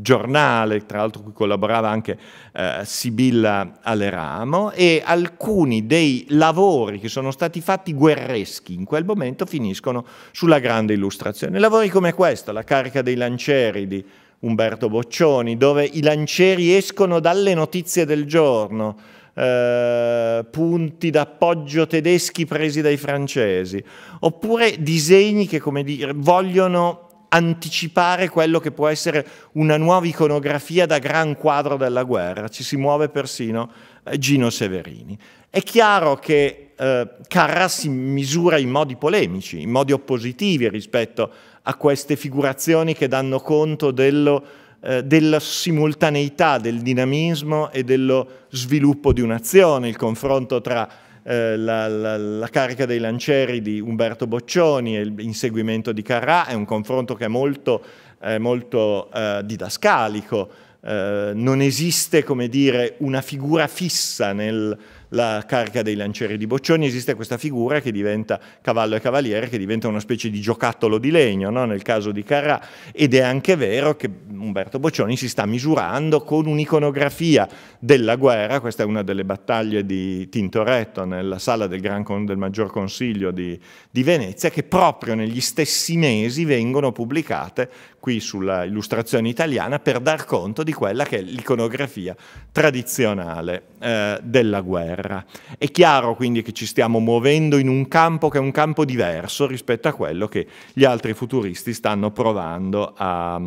giornale, tra l'altro cui collaborava anche eh, Sibilla Aleramo, e alcuni dei lavori che sono stati fatti guerreschi in quel momento finiscono sulla grande illustrazione. Lavori come questo, La carica dei lancieri di Umberto Boccioni, dove i lancieri escono dalle notizie del giorno, eh, punti d'appoggio tedeschi presi dai francesi, oppure disegni che come dire, vogliono anticipare quello che può essere una nuova iconografia da gran quadro della guerra. Ci si muove persino eh, Gino Severini. È chiaro che eh, Carra si misura in modi polemici, in modi oppositivi rispetto a queste figurazioni che danno conto dello, eh, della simultaneità del dinamismo e dello sviluppo di un'azione, il confronto tra eh, la, la, la, carica dei lancieri di Umberto Boccioni e l'inseguimento di Carrà, è un confronto che è molto, eh, molto didascalico, eh, non esiste come dire, una figura fissa nel, la carica dei lancieri di boccioni, esiste questa figura che diventa cavallo e cavaliere, che diventa una specie di giocattolo di legno, no? nel caso di Carrà, ed è anche vero che Umberto Boccioni si sta misurando con un'iconografia della guerra, questa è una delle battaglie di Tintoretto nella sala del, Gran, del Maggior Consiglio di, di Venezia, che proprio negli stessi mesi vengono pubblicate qui sulla illustrazione italiana per dar conto di quella che è l'iconografia tradizionale eh, della guerra terra. È chiaro quindi che ci stiamo muovendo in un campo che è un campo diverso rispetto a quello che gli altri futuristi stanno provando a,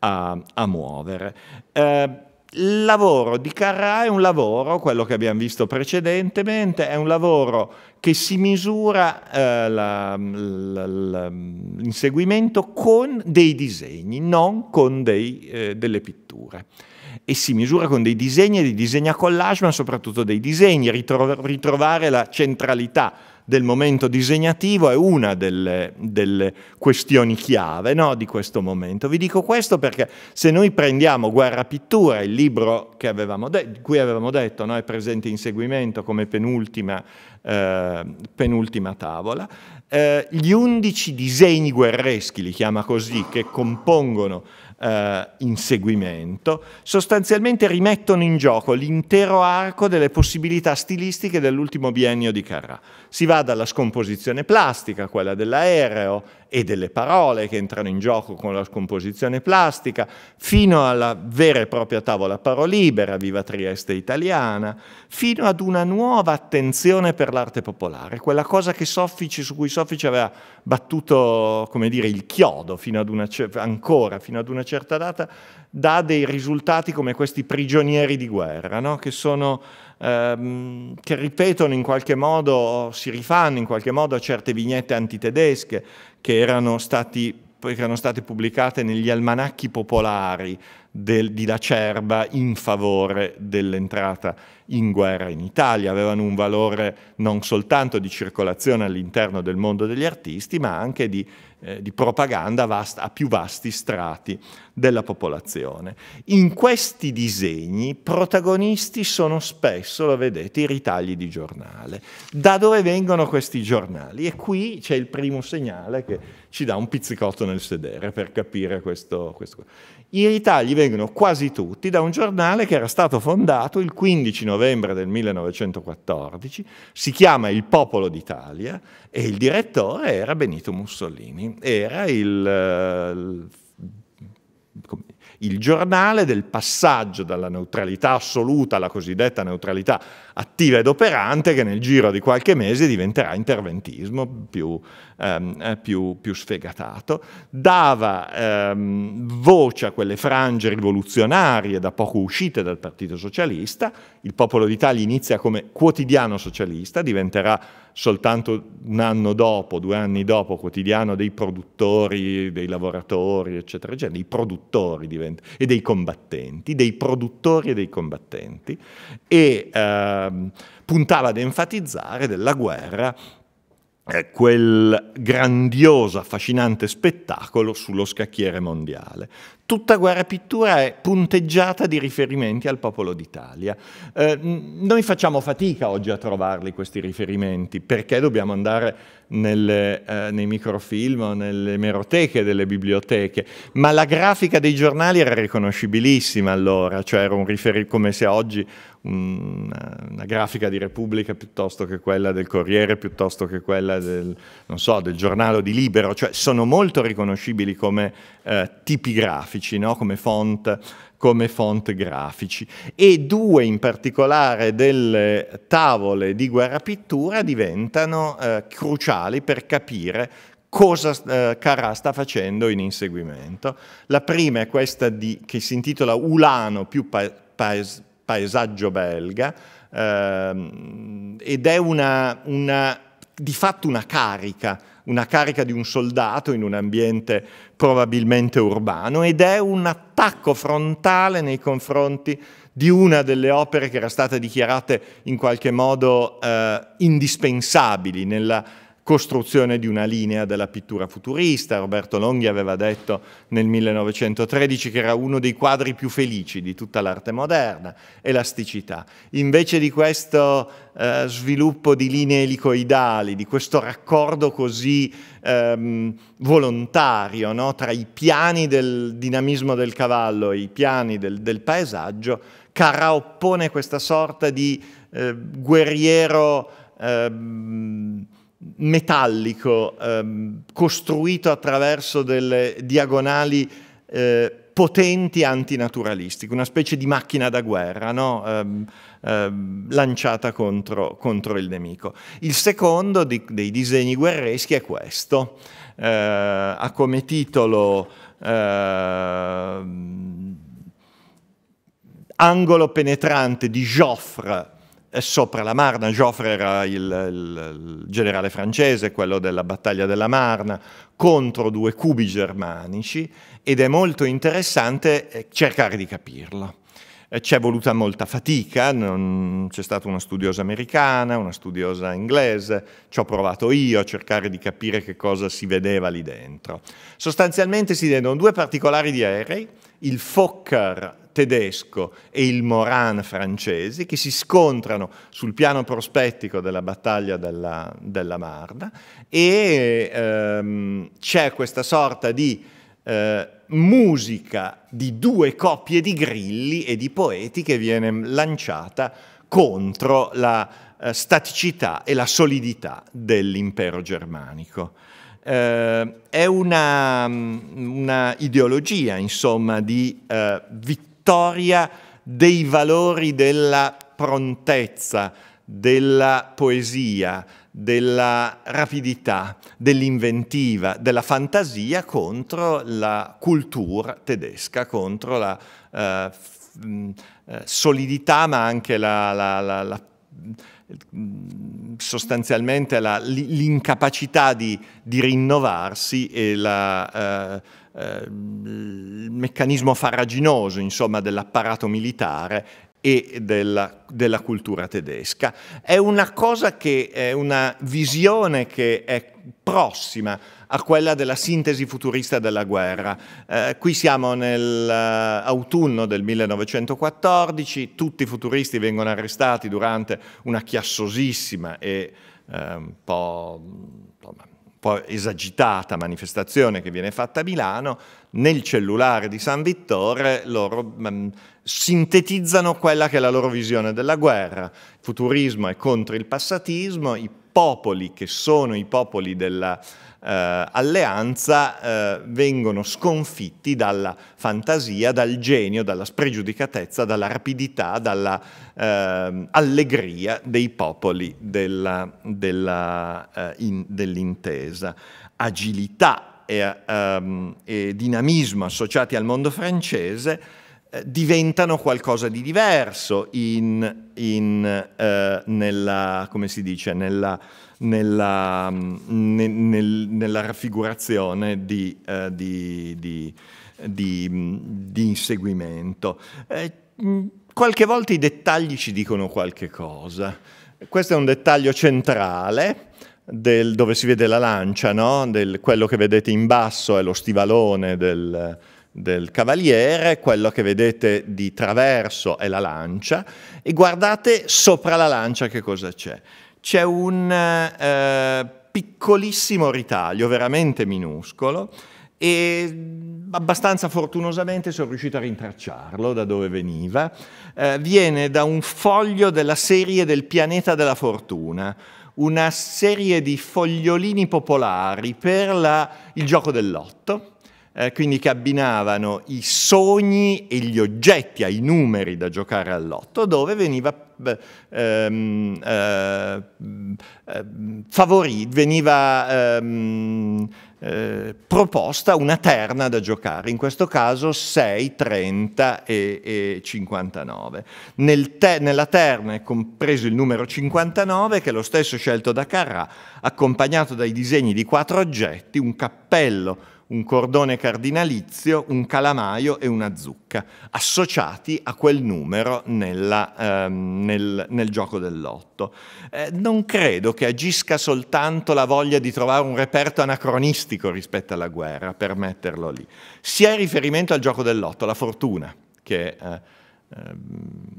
a, a muovere. Eh, il lavoro di Carrà è un lavoro, quello che abbiamo visto precedentemente, è un lavoro che si misura eh, l'inseguimento con dei disegni, non con dei, eh, delle pitture e si misura con dei disegni e dei disegni a collage, ma soprattutto dei disegni. Ritro ritrovare la centralità del momento disegnativo è una delle, delle questioni chiave no, di questo momento. Vi dico questo perché se noi prendiamo Guerra Pittura, il libro che avevamo di cui avevamo detto no, è presente in seguimento come penultima, eh, penultima tavola, eh, gli undici disegni guerreschi, li chiama così, che compongono eh, inseguimento, sostanzialmente rimettono in gioco l'intero arco delle possibilità stilistiche dell'ultimo biennio di Carrà. Si va dalla scomposizione plastica, quella dell'aereo e delle parole che entrano in gioco con la scomposizione plastica, fino alla vera e propria tavola parolibera, viva Trieste italiana, fino ad una nuova attenzione per l'arte popolare, quella cosa Soffici, su cui Soffici aveva battuto dire, il chiodo fino una, ancora fino ad una certa data, dà dei risultati come questi prigionieri di guerra, no? che sono ehm, che ripetono in qualche modo, si rifanno in qualche modo a certe vignette antitedesche, che erano, stati, che erano state pubblicate negli almanacchi popolari del, di Lacerba in favore dell'entrata in guerra in Italia, avevano un valore non soltanto di circolazione all'interno del mondo degli artisti, ma anche di, eh, di propaganda vasta, a più vasti strati della popolazione. In questi disegni protagonisti sono spesso, lo vedete, i ritagli di giornale. Da dove vengono questi giornali? E qui c'è il primo segnale che ci dà un pizzicotto nel sedere per capire questo. questo. I ritagli vengono quasi tutti da un giornale che era stato fondato il 15 novembre del 1914, si chiama Il Popolo d'Italia e il direttore era Benito Mussolini, era il, eh, il il giornale del passaggio dalla neutralità assoluta alla cosiddetta neutralità attiva ed operante che nel giro di qualche mese diventerà interventismo più, ehm, eh, più, più sfegatato, dava ehm, voce a quelle frange rivoluzionarie da poco uscite dal Partito Socialista, il Popolo d'Italia inizia come quotidiano socialista, diventerà soltanto un anno dopo, due anni dopo, quotidiano dei produttori, dei lavoratori, eccetera, eccetera, dei produttori diventa, e dei combattenti, dei produttori e dei combattenti, e eh, puntava ad enfatizzare della guerra eh, quel grandioso, affascinante spettacolo sullo scacchiere mondiale. Tutta guerra e pittura è punteggiata di riferimenti al popolo d'Italia. Eh, noi facciamo fatica oggi a trovarli questi riferimenti perché dobbiamo andare nelle, eh, nei microfilm o nelle meroteche delle biblioteche, ma la grafica dei giornali era riconoscibilissima allora, cioè era un riferimento come se oggi una, una, grafica di Repubblica piuttosto che quella del Corriere, piuttosto che quella del, so, del giornale di Libero, cioè sono molto riconoscibili come eh, tipi grafici grafici, no? come, font, come font grafici. E due in particolare delle tavole di guerra pittura diventano eh, cruciali per capire cosa eh, Carrà sta facendo in inseguimento. La prima è questa di, che si intitola Ulano più pa paes paesaggio belga ehm, ed è una, una, di fatto una carica una carica di un soldato in un ambiente probabilmente urbano ed è un attacco frontale nei confronti di una delle opere che era stata dichiarata in qualche modo eh, indispensabili nella costruzione di una linea della pittura futurista. Roberto Longhi aveva detto nel 1913 che era uno dei quadri più felici di tutta l'arte moderna, elasticità. Invece di questo eh, sviluppo di linee elicoidali, di questo raccordo così ehm, volontario no? tra i piani del dinamismo del cavallo e i piani del, del paesaggio, Carra oppone questa sorta di eh, guerriero... Ehm, metallico ehm, costruito attraverso delle diagonali eh, potenti antinaturalistiche, una specie di macchina da guerra no? ehm, ehm, lanciata contro, contro, il nemico. Il secondo di, dei disegni guerreschi è questo, eh, ha come titolo eh, Angolo penetrante di Joffre eh, sopra la Marna, Joffre era il, il, il, generale francese, quello della battaglia della Marna, contro due cubi germanici ed è molto interessante eh, cercare di capirlo. Eh, c'è voluta molta fatica, c'è stata una studiosa americana, una studiosa inglese, ci ho provato io a cercare di capire che cosa si vedeva lì dentro. Sostanzialmente si vedono due particolari di aerei, il Fokker tedesco e il Moran francese che si scontrano sul piano prospettico della battaglia della, della Marda e ehm, c'è questa sorta di eh, musica di due coppie di grilli e di poeti che viene lanciata contro la eh, staticità e la solidità dell'impero germanico. Eh, è una, mm, una, ideologia, insomma, di eh, vittoria storia dei valori della prontezza, della poesia, della rapidità, dell'inventiva, della fantasia contro la cultura tedesca, contro la eh, mm, eh solidità ma anche la, la, la, la mm, sostanzialmente l'incapacità di, di, rinnovarsi e la eh, il meccanismo farraginoso insomma, dell'apparato militare e della, della, cultura tedesca. È una cosa che è una visione che è prossima a quella della sintesi futurista della guerra. Eh, qui siamo nell'autunno eh, del 1914, tutti i futuristi vengono arrestati durante una chiassosissima e eh, un po' esagitata manifestazione che viene fatta a Milano, nel cellulare di San Vittore loro mh, mm, sintetizzano quella che è la loro visione della guerra. Il futurismo è contro il passatismo, i popoli che sono i popoli della, eh, alleanza eh, vengono sconfitti dalla fantasia, dal genio, dalla spregiudicatezza, dalla rapidità, dalla eh, allegria dei popoli eh, dell'intesa. Agilità e, ehm, e dinamismo associati al mondo francese eh, diventano qualcosa di diverso in, in, eh, nella, come si dice, nella, nella, mm, ne, nel, nella raffigurazione di, eh, di, di, di mm, inseguimento. Eh, mm, qualche volta i dettagli ci dicono qualche cosa. Questo è un dettaglio centrale. Del, dove si vede la lancia, no? del, quello che vedete in basso è lo stivalone del, del cavaliere, quello che vedete di traverso è la lancia e guardate sopra la lancia che cosa c'è. C'è un eh, piccolissimo ritaglio, veramente minuscolo, e abbastanza fortunosamente sono riuscito a rintracciarlo da dove veniva. Eh, viene da un foglio della serie del pianeta della fortuna, una serie di fogliolini popolari per la, il gioco del lotto eh, quindi che abbinavano i sogni e gli oggetti ai numeri da giocare all'otto, dove veniva, ehm, eh, mm, eh, favori, veniva ehm, eh, proposta una terna da giocare, in questo caso 6, 30 e, e 59. Nel te nella terna è compreso il numero 59, che è lo stesso scelto da Carrà, accompagnato dai disegni di quattro oggetti, un cappello, un cordone cardinalizio, un calamaio e una zucca, associati a quel numero nella, ehm, nel, nel, gioco dell'otto. Eh, non credo che agisca soltanto la voglia di trovare un reperto anacronistico rispetto alla guerra per metterlo lì, sia in riferimento al gioco del lotto, la fortuna, che eh, ehm,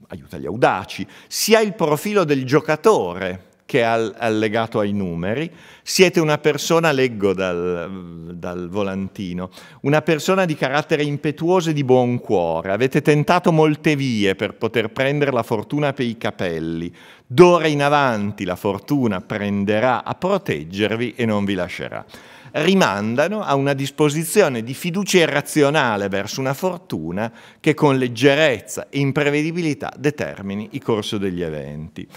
aiuta gli audaci, sia il profilo del giocatore che è allegato ai numeri. Siete una persona, leggo dal, dal volantino, una persona di carattere impetuoso e di buon cuore. Avete tentato molte vie per poter prendere la fortuna per i capelli. D'ora in avanti la fortuna prenderà a proteggervi e non vi lascerà rimandano a una disposizione di fiducia irrazionale verso una fortuna che con leggerezza e imprevedibilità determini il corso degli eventi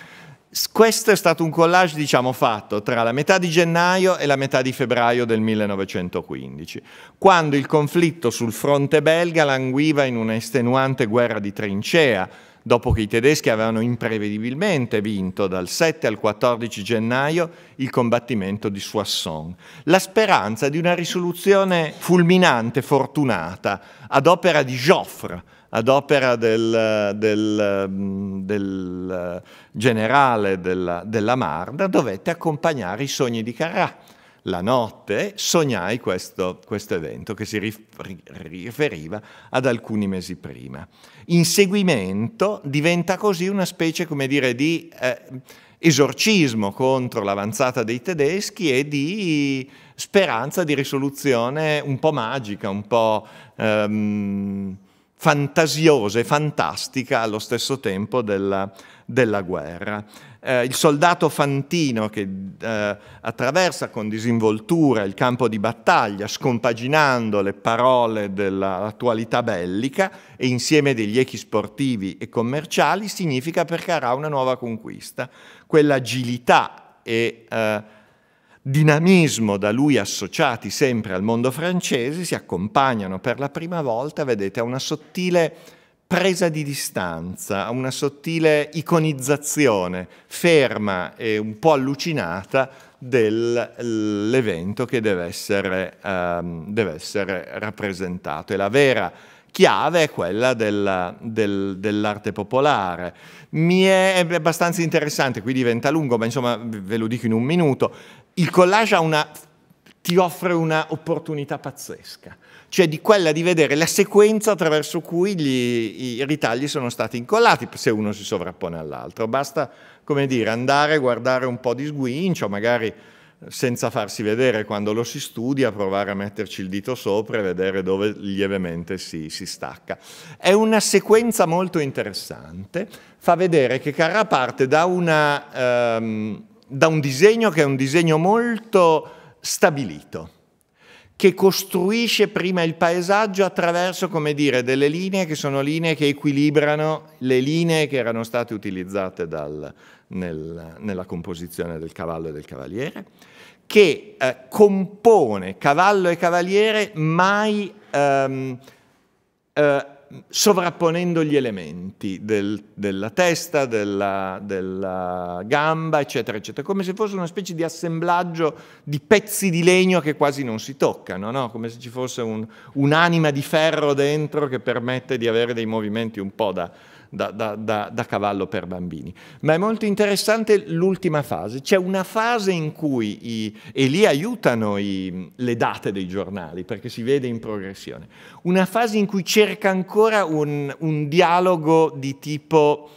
questo è stato un collage, diciamo, fatto tra la metà di gennaio e la metà di febbraio del 1915, quando il conflitto sul fronte belga languiva in una estenuante guerra di trincea, dopo che i tedeschi avevano imprevedibilmente vinto dal 7 al 14 gennaio il combattimento di Soissons. La speranza di una risoluzione fulminante, fortunata, ad opera di Joffre, ad opera del, del, mm, del eh, generale della, della, Marda, dovette accompagnare i sogni di Carrà. La notte sognai questo, questo evento che si riferiva ad alcuni mesi prima. Inseguimento diventa così una specie, come dire, di... Eh, esorcismo contro l'avanzata dei tedeschi e di speranza di risoluzione un po' magica, un po'... Um fantasiosa e fantastica allo stesso tempo della, della guerra. Eh, il soldato fantino che eh, attraversa con disinvoltura il campo di battaglia, scompaginando le parole dell'attualità bellica e insieme degli echi sportivi e commerciali, significa perché avrà una nuova conquista. Quell'agilità e eh, dinamismo da lui associati sempre al mondo francese si accompagnano per la prima volta, vedete, a una sottile presa di distanza, a una sottile iconizzazione ferma e un po' allucinata dell'evento che deve essere, um, deve essere, rappresentato. E la vera chiave è quella della, del, dell'arte popolare. Mi è abbastanza interessante, qui diventa lungo, ma insomma ve lo dico in un minuto, il collage una, ti offre un'opportunità pazzesca, cioè di quella di vedere la sequenza attraverso cui gli, i ritagli sono stati incollati, se uno si sovrappone all'altro. Basta, come dire, andare a guardare un po' di sguincio, magari eh, senza farsi vedere quando lo si studia, provare a metterci il dito sopra e vedere dove lievemente si, si, stacca. È una sequenza molto interessante, fa vedere che Carra parte da una, ehm, da un disegno che è un disegno molto stabilito, che costruisce prima il paesaggio attraverso, come dire, delle linee che sono linee che equilibrano le linee che erano state utilizzate dal, nel, nella composizione del cavallo e del cavaliere, che eh, compone cavallo e cavaliere mai... Ehm, eh, sovrapponendo gli elementi del, della testa, della, della, gamba, eccetera, eccetera, come se fosse una specie di assemblaggio di pezzi di legno che quasi non si toccano, no? come se ci fosse un'anima di ferro dentro che permette di avere dei movimenti un po' da, da, da, da, da cavallo per bambini. Ma è molto interessante l'ultima fase, c'è una fase in cui, i, e lì aiutano i, le date dei giornali perché si vede in progressione, una fase in cui cerca ancora un, un dialogo di tipo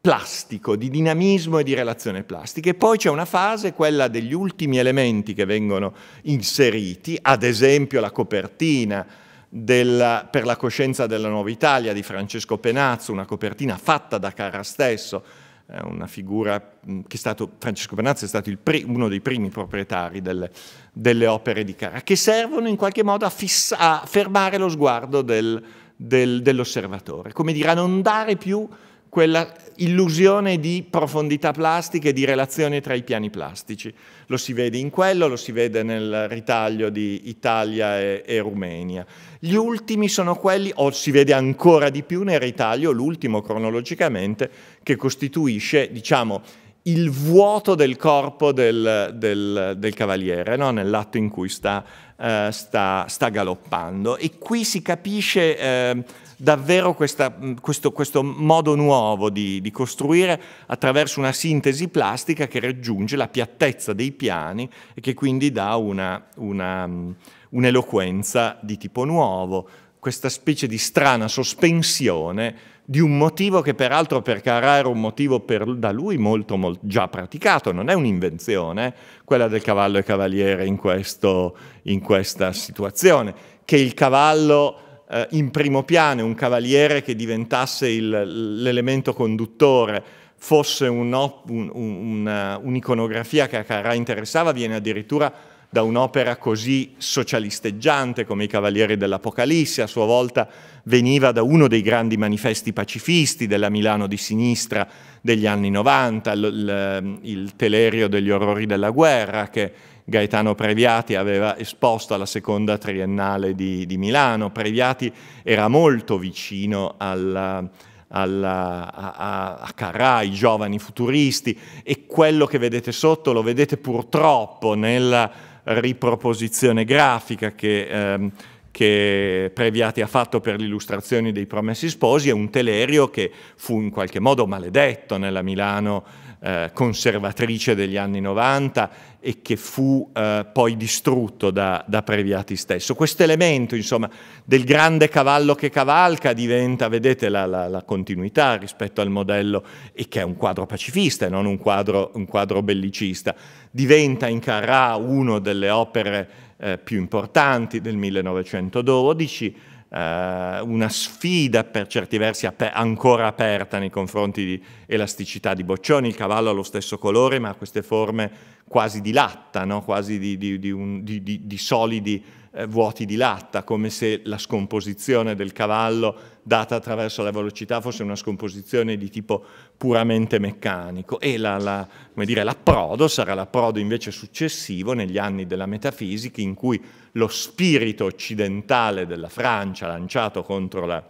plastico, di dinamismo e di relazione plastica. E poi c'è una fase, quella degli ultimi elementi che vengono inseriti, ad esempio la copertina, del, per la coscienza della Nuova Italia di Francesco Penazzo, una copertina fatta da Carra stesso, eh, una figura mm, che è stato, Francesco Penazzo è stato uno dei primi proprietari delle, delle, opere di Carra, che servono in qualche modo a, fissa, a fermare lo sguardo del, del, dell'osservatore, come dire, a non dare più quella illusione di profondità plastica e di relazione tra i piani plastici. Lo si vede in quello, lo si vede nel ritaglio di Italia e, e Rumenia. Gli ultimi sono quelli, o si vede ancora di più nel ritaglio, l'ultimo cronologicamente, che costituisce, diciamo, il vuoto del corpo del, del, del cavaliere no? nell'atto in cui sta, eh, sta, sta, galoppando. E qui si capisce... Eh, davvero questa, mm, questo, questo, modo nuovo di, di, costruire attraverso una sintesi plastica che raggiunge la piattezza dei piani e che quindi dà mm, un'eloquenza di tipo nuovo, questa specie di strana sospensione di un motivo che peraltro per Carrà era un motivo per, da lui molto, molto, già praticato, non è un'invenzione, quella del cavallo e cavaliere in, questo, in questa situazione, che il cavallo eh, in primo piano, un cavaliere che diventasse l'elemento conduttore fosse un'iconografia un, un, un eh, che a Carrà interessava, viene addirittura da un'opera così socialisteggiante come i Cavalieri dell'Apocalisse, a sua volta veniva da uno dei grandi manifesti pacifisti della Milano di sinistra degli anni 90, il, il Telerio degli orrori della guerra, che Gaetano Previati aveva esposto alla seconda triennale di, di Milano. Previati era molto vicino alla, alla, a, a Carrà, ai giovani futuristi e quello che vedete sotto lo vedete purtroppo nella riproposizione grafica che... Ehm, che Previati ha fatto per l'illustrazione dei Promessi Sposi è un Telerio che fu in qualche modo maledetto nella Milano eh, conservatrice degli anni 90 e che fu eh, poi distrutto da, da Previati stesso. Questo elemento, insomma, del grande cavallo che cavalca diventa, vedete, la, la, la, continuità rispetto al modello, e che è un quadro pacifista e non un quadro, un quadro bellicista, diventa in Carrà una delle opere eh, più importanti del 1912, eh, una sfida per certi versi aper ancora aperta nei confronti di elasticità di Boccioni, il cavallo ha lo stesso colore ma ha queste forme quasi di latta, no? quasi di, di, di, un, di solidi eh, vuoti di latta, come se la scomposizione del cavallo data attraverso la velocità fosse una scomposizione di tipo puramente meccanico e l'approdo la, la, sarà l'approdo invece successivo negli anni della metafisica in cui lo spirito occidentale della Francia lanciato contro la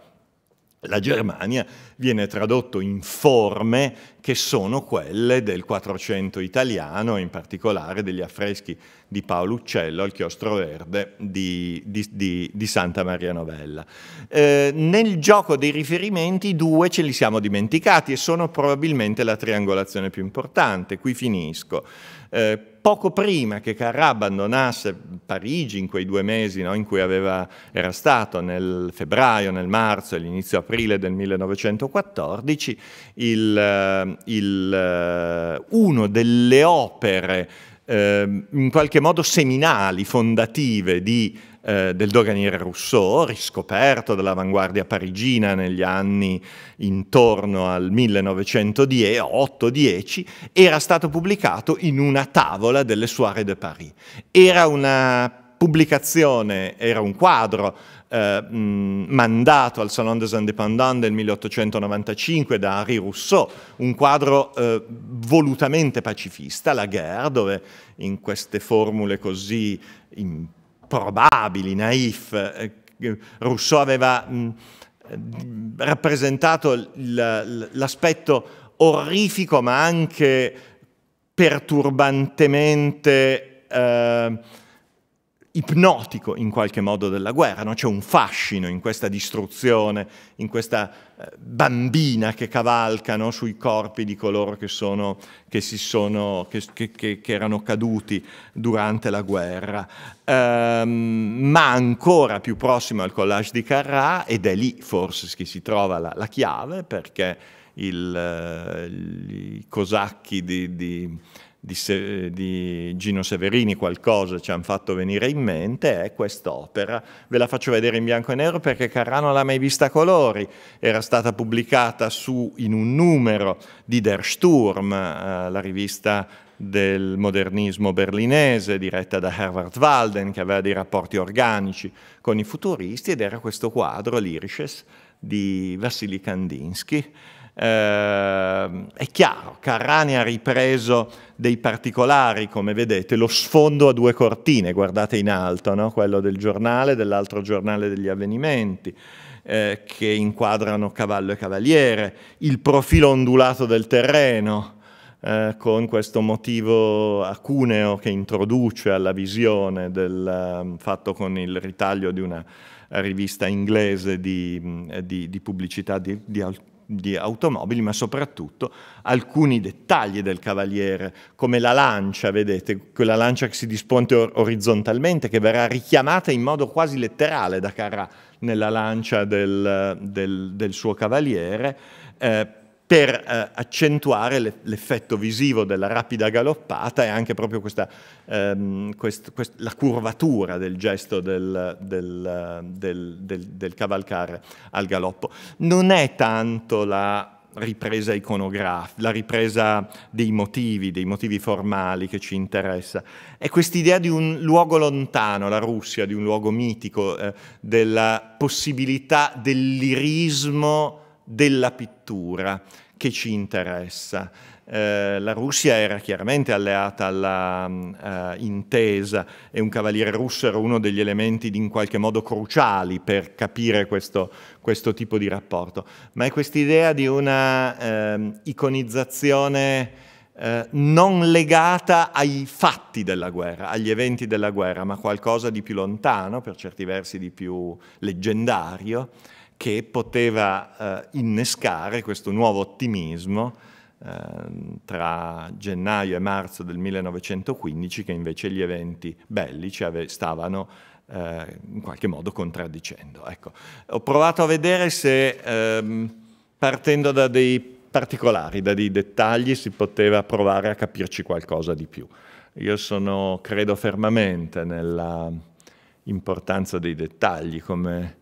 la Germania viene tradotto in forme che sono quelle del Quattrocento italiano, in particolare degli affreschi di Paolo Uccello al Chiostro Verde di, di, di, di Santa Maria Novella. Eh, nel gioco dei riferimenti due ce li siamo dimenticati e sono probabilmente la triangolazione più importante. Qui finisco. Eh, poco prima che Carrà abbandonasse Parigi in quei due mesi no, in cui aveva, era stato nel febbraio, nel marzo e l'inizio aprile del 1914, il, eh, il, eh, uno delle opere eh, in qualche modo seminali, fondative di eh, del doganiere Rousseau, riscoperto dall'avanguardia parigina negli anni intorno al 1908-10, era stato pubblicato in una tavola delle Soire de Paris. Era una pubblicazione, era un quadro eh, mandato al Salon des Indépendants del 1895 da Henri Rousseau, un quadro eh, volutamente pacifista, la guerra, dove in queste formule così importanti probabili, naif. Eh, eh, Rousseau aveva mm, eh, rappresentato l'aspetto orrifico ma anche perturbantemente eh, ipnotico in qualche modo della guerra, no? c'è un fascino in questa distruzione, in questa eh, bambina che cavalcano sui corpi di coloro che, sono, che, sono, che, che, erano caduti durante la guerra, ehm, ma ancora più prossimo al collage di Carrà, ed è lì forse che si trova la, la chiave, perché il, eh, i cosacchi di, di di, Se, di Gino Severini qualcosa ci hanno fatto venire in mente è quest'opera. Ve la faccio vedere in bianco e nero perché Carrano l'ha mai vista a colori, era stata pubblicata su, in un numero di Der Sturm, eh, la rivista del modernismo berlinese diretta da Herbert Walden che aveva dei rapporti organici con i futuristi ed era questo quadro, l'Irisches, di Vassili Kandinsky eh, è chiaro, Carrani ha ripreso dei particolari, come vedete, lo sfondo a due cortine, guardate in alto, no? quello del giornale, dell'altro giornale degli avvenimenti, eh, che inquadrano cavallo e cavaliere, il profilo ondulato del terreno, eh, con questo motivo acuneo che introduce alla visione del, ehm, fatto con il ritaglio di una rivista inglese di, di, di pubblicità di, di alcuni di automobili, ma soprattutto alcuni dettagli del cavaliere, come la lancia, vedete, quella lancia che si dispone orizzontalmente, che verrà richiamata in modo quasi letterale da Carrà nella lancia del, del, del suo cavaliere. Eh, per eh, accentuare le, l'effetto visivo della rapida galoppata e anche proprio questa, ehm, quest, quest, la curvatura del gesto del, del, del, del, cavalcare al galoppo. Non è tanto la ripresa iconografica, la ripresa dei motivi, dei motivi formali che ci interessa. È quest'idea di un luogo lontano, la Russia, di un luogo mitico, eh, della possibilità dell'irismo della pittura che ci interessa. Eh, la Russia era chiaramente alleata all'intesa mm, eh, e un cavaliere russo era uno degli elementi in qualche modo cruciali per capire questo, questo tipo di rapporto, ma è quest'idea di una ehm, eh, iconizzazione non legata ai fatti della guerra, agli eventi della guerra, ma qualcosa di più lontano, per certi versi di più leggendario, che poteva eh, innescare questo nuovo ottimismo eh, tra gennaio e marzo del 1915 che invece gli eventi bellici stavano eh, in qualche modo contraddicendo. Ecco. Ho provato a vedere se ehm, partendo da dei particolari, da dei dettagli, si poteva provare a capirci qualcosa di più. Io sono, credo fermamente nella importanza dei dettagli come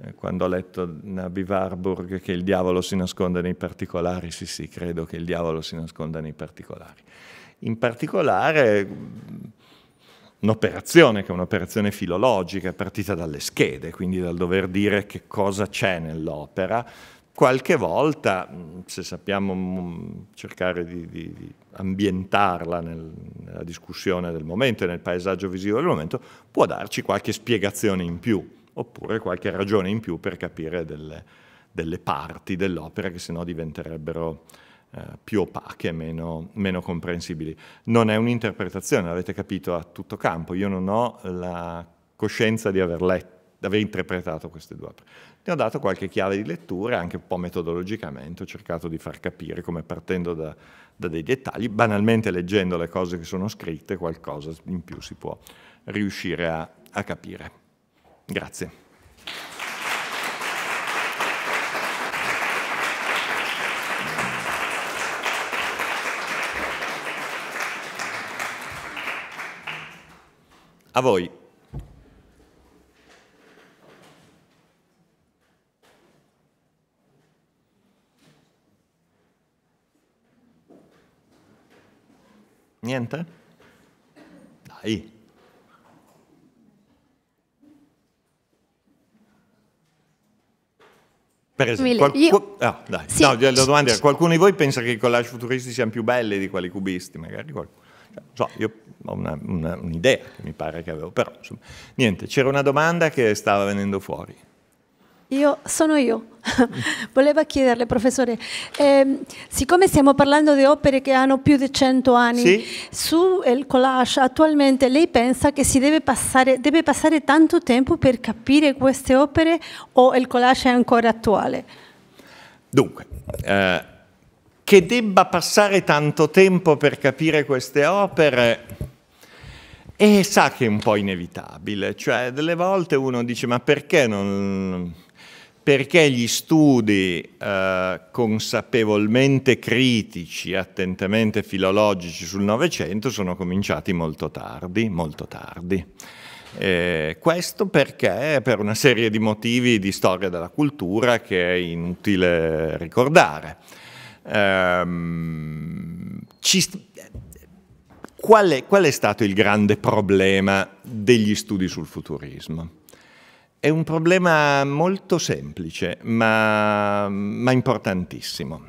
eh, quando ho letto Nabi Warburg che il diavolo si nasconde nei particolari, sì sì, credo che il diavolo si nasconda nei particolari. In particolare mm, un'operazione che è un'operazione filologica, è partita dalle schede, quindi dal dover dire che cosa c'è nell'opera, qualche volta, mm, se sappiamo mm, cercare di, di, di ambientarla nel, nella discussione del momento e nel paesaggio visivo del momento, può darci qualche spiegazione in più oppure qualche ragione in più per capire delle, delle parti dell'opera che sennò diventerebbero eh, più opache, meno, meno, comprensibili. Non è un'interpretazione, l'avete capito a tutto campo, io non ho la coscienza di aver letto aver interpretato queste due opere. Ti ho dato qualche chiave di lettura, anche un po' metodologicamente, ho cercato di far capire come partendo da, da dei dettagli, banalmente leggendo le cose che sono scritte, qualcosa in più si può riuscire a, a capire. Grazie. A voi. Niente? Dai. Per esempio, qualcu- Io... ah, sì. no, la domanda era, qualcuno di voi pensa che i collage futuristi siano più belli di quelli cubisti, magari qualcuno. Cioè, so, io ho una, una, un'idea che mi pare che avevo, però insomma, niente, c'era una domanda che stava venendo fuori. Io sono io. (laughs) Volevo chiederle, professore, eh, siccome stiamo parlando di opere che hanno più di 100 anni, sì? sul collage attualmente lei pensa che si deve passare, deve passare tanto tempo per capire queste opere o il collage è ancora attuale? Dunque, eh, che debba passare tanto tempo per capire queste opere... E eh, sa che è un po' inevitabile, cioè delle volte uno dice ma perché non, perché gli studi eh, consapevolmente critici, attentamente filologici sul Novecento sono cominciati molto tardi, molto tardi. Eh, questo perché per una serie di motivi di storia della cultura che è inutile ricordare. Ehm, qual, è, qual è stato il grande problema degli studi sul futurismo? È un problema molto semplice, ma, ma importantissimo.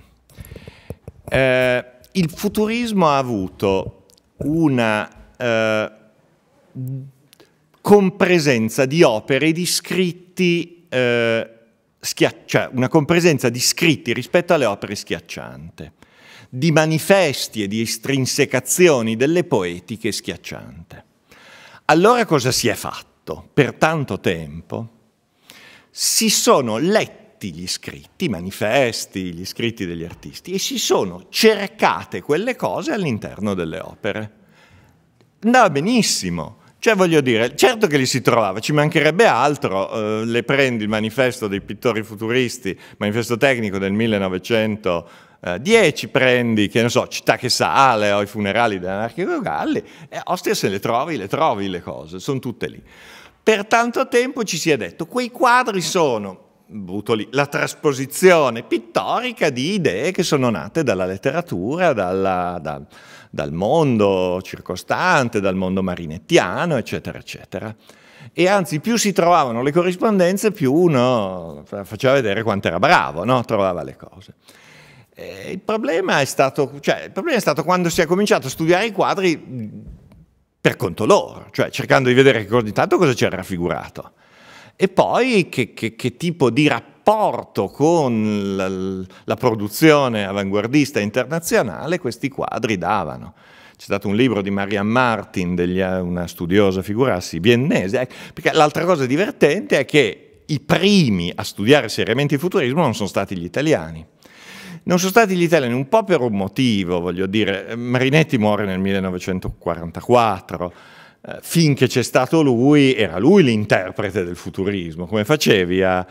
Eh, il futurismo ha avuto una eh, compresenza di opere e di scritti, eh, schiaccia- cioè una compresenza di scritti rispetto alle opere schiacciante, di manifesti e di estrinsecazioni delle poetiche schiacciante. Allora cosa si è fatto? letto per tanto tempo, si sono letti gli scritti, i manifesti, gli scritti degli artisti e si sono cercate quelle cose all'interno delle opere. Andava benissimo, cioè voglio dire, certo che li si trovava, ci mancherebbe altro, eh, le prendi il manifesto dei pittori futuristi, manifesto tecnico del 1910, prendi, che ne so, Città che sale o i funerali dell'anarchico Galli, e ostia se le trovi, le trovi le cose, sono tutte lì per tanto tempo ci si è detto quei quadri sono lì, la trasposizione pittorica di idee che sono nate dalla letteratura, dalla, dal, dal mondo circostante, dal mondo marinettiano, eccetera, eccetera e anzi più si trovavano le corrispondenze più uno faceva vedere quanto era bravo, no? trovava le cose. Eh, il problema, stato, cioè, il problema è stato quando si è cominciato a studiare i quadri per conto loro, cioè cercando di vedere ogni tanto cosa c'era raffigurato. E poi che, che, che tipo di rapporto con la, la produzione avanguardista internazionale questi quadri davano c'è stato un libro di Marian Martin, degli, eh, una studiosa, figurarsi, viennese, eh, perché l'altra cosa divertente è che i primi a studiare seriamente il futurismo non sono stati gli italiani non sono stati gli italiani, un po' per un motivo, voglio dire, Marinetti muore nel 1944, eh, finché c'è stato lui, era lui l'interprete del futurismo. Come facevi a,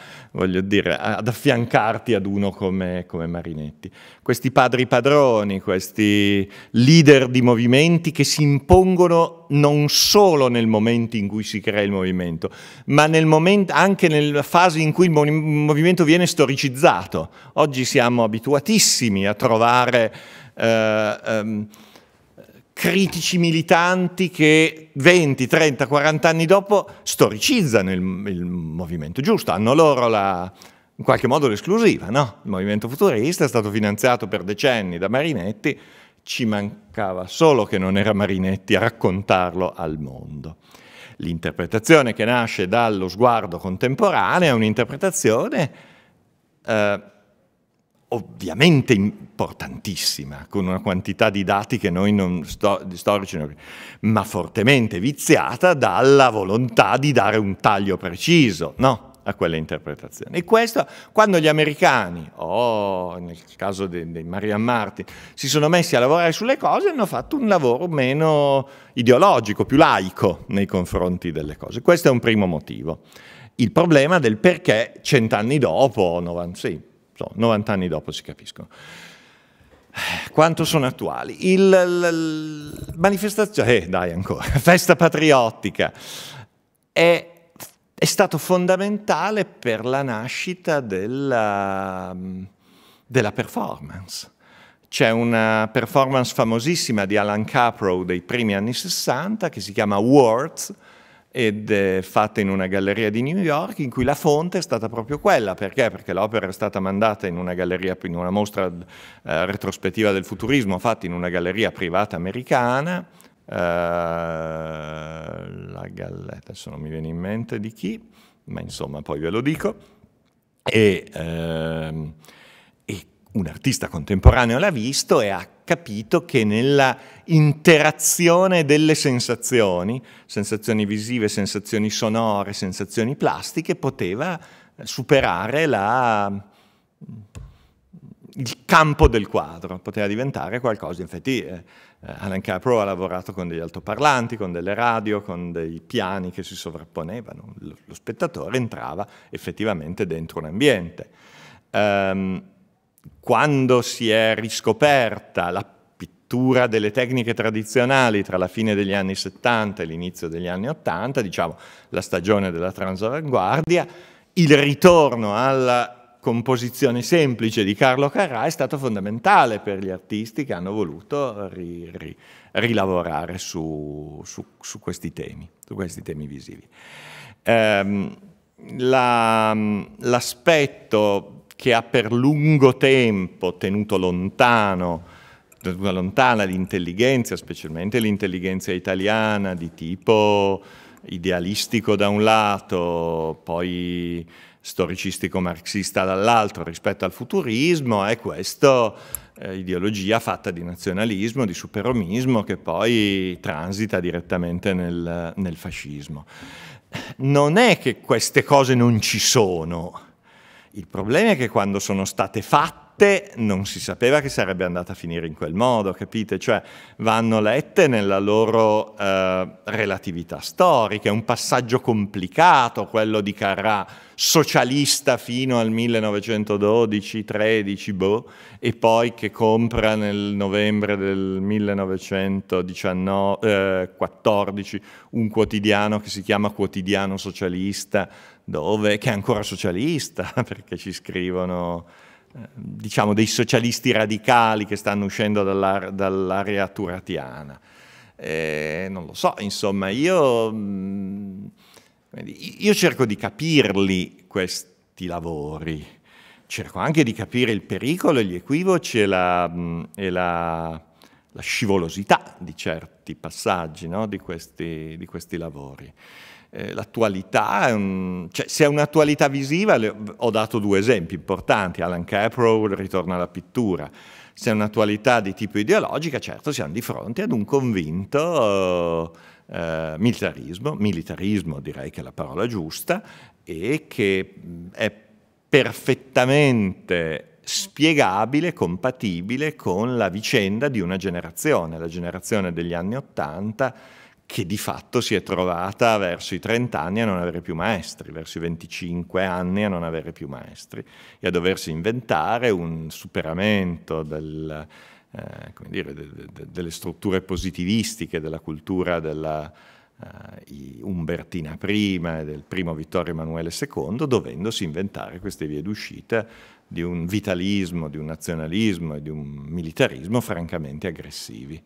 dire, ad affiancarti ad uno come, come, Marinetti? Questi padri padroni, questi leader di movimenti che si impongono non solo nel momento in cui si crea il movimento, ma nel momento, anche nella fase in cui il movimento viene storicizzato. Oggi siamo abituatissimi a trovare... Eh, um, critici militanti che 20, 30, 40 anni dopo storicizzano il, il movimento, giusto? Hanno loro la, in qualche modo l'esclusiva, no? Il movimento futurista è stato finanziato per decenni da Marinetti, ci mancava solo che non era Marinetti a raccontarlo al mondo. L'interpretazione che nasce dallo sguardo contemporaneo è un'interpretazione... Eh, ovviamente importantissima, con una quantità di dati che noi non sto, storici, ma fortemente viziata dalla volontà di dare un taglio preciso, no? a quelle interpretazioni. E questo quando gli americani, o oh, nel caso di Marian Martin, si sono messi a lavorare sulle cose hanno fatto un lavoro meno ideologico, più laico nei confronti delle cose. Questo è un primo motivo. Il problema del perché cent'anni dopo, 90, sì, so, 90 anni dopo si capiscono. Quanto sono attuali? Il, il manifestazione, eh, dai ancora, (laughs) festa patriottica è, è stato fondamentale per la nascita della, della performance. C'è una performance famosissima di Alan Caprow dei primi anni 60 che si chiama Words, ed è fatta in una galleria di New York in cui la fonte è stata proprio quella. Perché? Perché l'opera è stata mandata in una galleria, in una mostra eh, retrospettiva del futurismo fatta in una galleria privata americana, eh, la galletta, adesso non mi viene in mente di chi, ma insomma poi ve lo dico, e... Eh, un artista contemporaneo l'ha visto e ha capito che nella interazione delle sensazioni, sensazioni visive, sensazioni sonore, sensazioni plastiche, poteva superare la, il campo del quadro, poteva diventare qualcosa. Infatti eh, eh Alan Capro ha lavorato con degli altoparlanti, con delle radio, con dei piani che si sovrapponevano. Lo, lo spettatore entrava effettivamente dentro un ambiente. Um, quando si è riscoperta la pittura delle tecniche tradizionali tra la fine degli anni 70 e l'inizio degli anni 80, diciamo la stagione della transavanguardia, il ritorno alla composizione semplice di Carlo Carrà è stato fondamentale per gli artisti che hanno voluto ri, ri, rilavorare su, su, su, questi temi, su questi temi visivi. Ehm, L'aspetto che ha per lungo tempo tenuto lontano lontana l'intelligenza, specialmente l'intelligenza italiana di tipo idealistico da un lato, poi storicistico marxista dall'altro rispetto al futurismo, è questa eh, ideologia fatta di nazionalismo, di superomismo che poi transita direttamente nel, nel fascismo. Non è che queste cose non ci sono, il problema è che quando sono state fatte non si sapeva che sarebbe andata a finire in quel modo, capite? Cioè vanno lette nella loro eh, relatività storica, è un passaggio complicato quello di Carrà, socialista fino al 1912-13, boh, e poi che compra nel novembre del 1914 eh, un quotidiano che si chiama Quotidiano Socialista dove, che è ancora socialista, (laughs) perché ci scrivono eh, diciamo dei socialisti radicali che stanno uscendo dall'area turatiana. Eh, non lo so, insomma, io, mm, io, cerco di capirli questi lavori, cerco anche di capire il pericolo, gli equivoci e la, mm, e la, la scivolosità di certi passaggi no? di, questi, di questi lavori. Eh, l'attualità, cioè, se è un'attualità visiva, le, ho dato due esempi importanti, Alan Caprow, il ritorno alla pittura, se è un'attualità di tipo ideologica, certo siamo di fronte ad un convinto eh, militarismo, militarismo direi che è la parola giusta, e che è perfettamente spiegabile, compatibile con la vicenda di una generazione, la generazione degli anni Ottanta, che di fatto si è trovata verso i 30 anni a non avere più maestri, verso i 25 anni a non avere più maestri e a doversi inventare un superamento del, eh, dire, de, de, delle strutture positivistiche della cultura della eh, Umbertina I e del primo Vittorio Emanuele II, dovendosi inventare queste vie d'uscita di un vitalismo, di un nazionalismo e di un militarismo francamente aggressivi.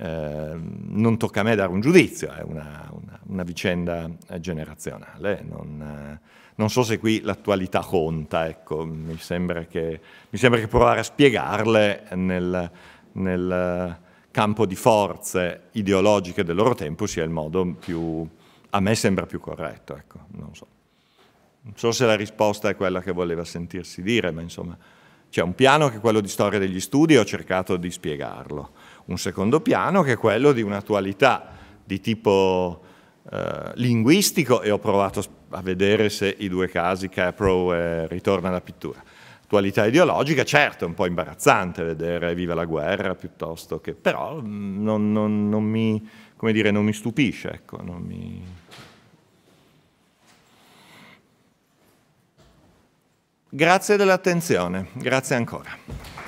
Ehm, non tocca a me dare un giudizio, è una, una, una vicenda eh, generazionale. Non, eh, non, so se qui l'attualità conta, ecco, mi sembra che, mi sembra che provare a spiegarle nel, nel, campo di forze ideologiche del loro tempo sia il modo più, a me sembra più corretto, ecco, non so. Non so se la risposta è quella che voleva sentirsi dire, ma insomma c'è un piano che è quello di storia degli studi e ho cercato di spiegarlo un secondo piano che è quello di un'attualità di tipo eh, linguistico e ho provato a vedere se i due casi, Capro e Ritorna alla pittura. Attualità ideologica, certo, è un po' imbarazzante vedere Viva la guerra piuttosto che... però mm, non, non, non mi, dire, non mi stupisce, ecco, non mi... Grazie dell'attenzione, grazie ancora.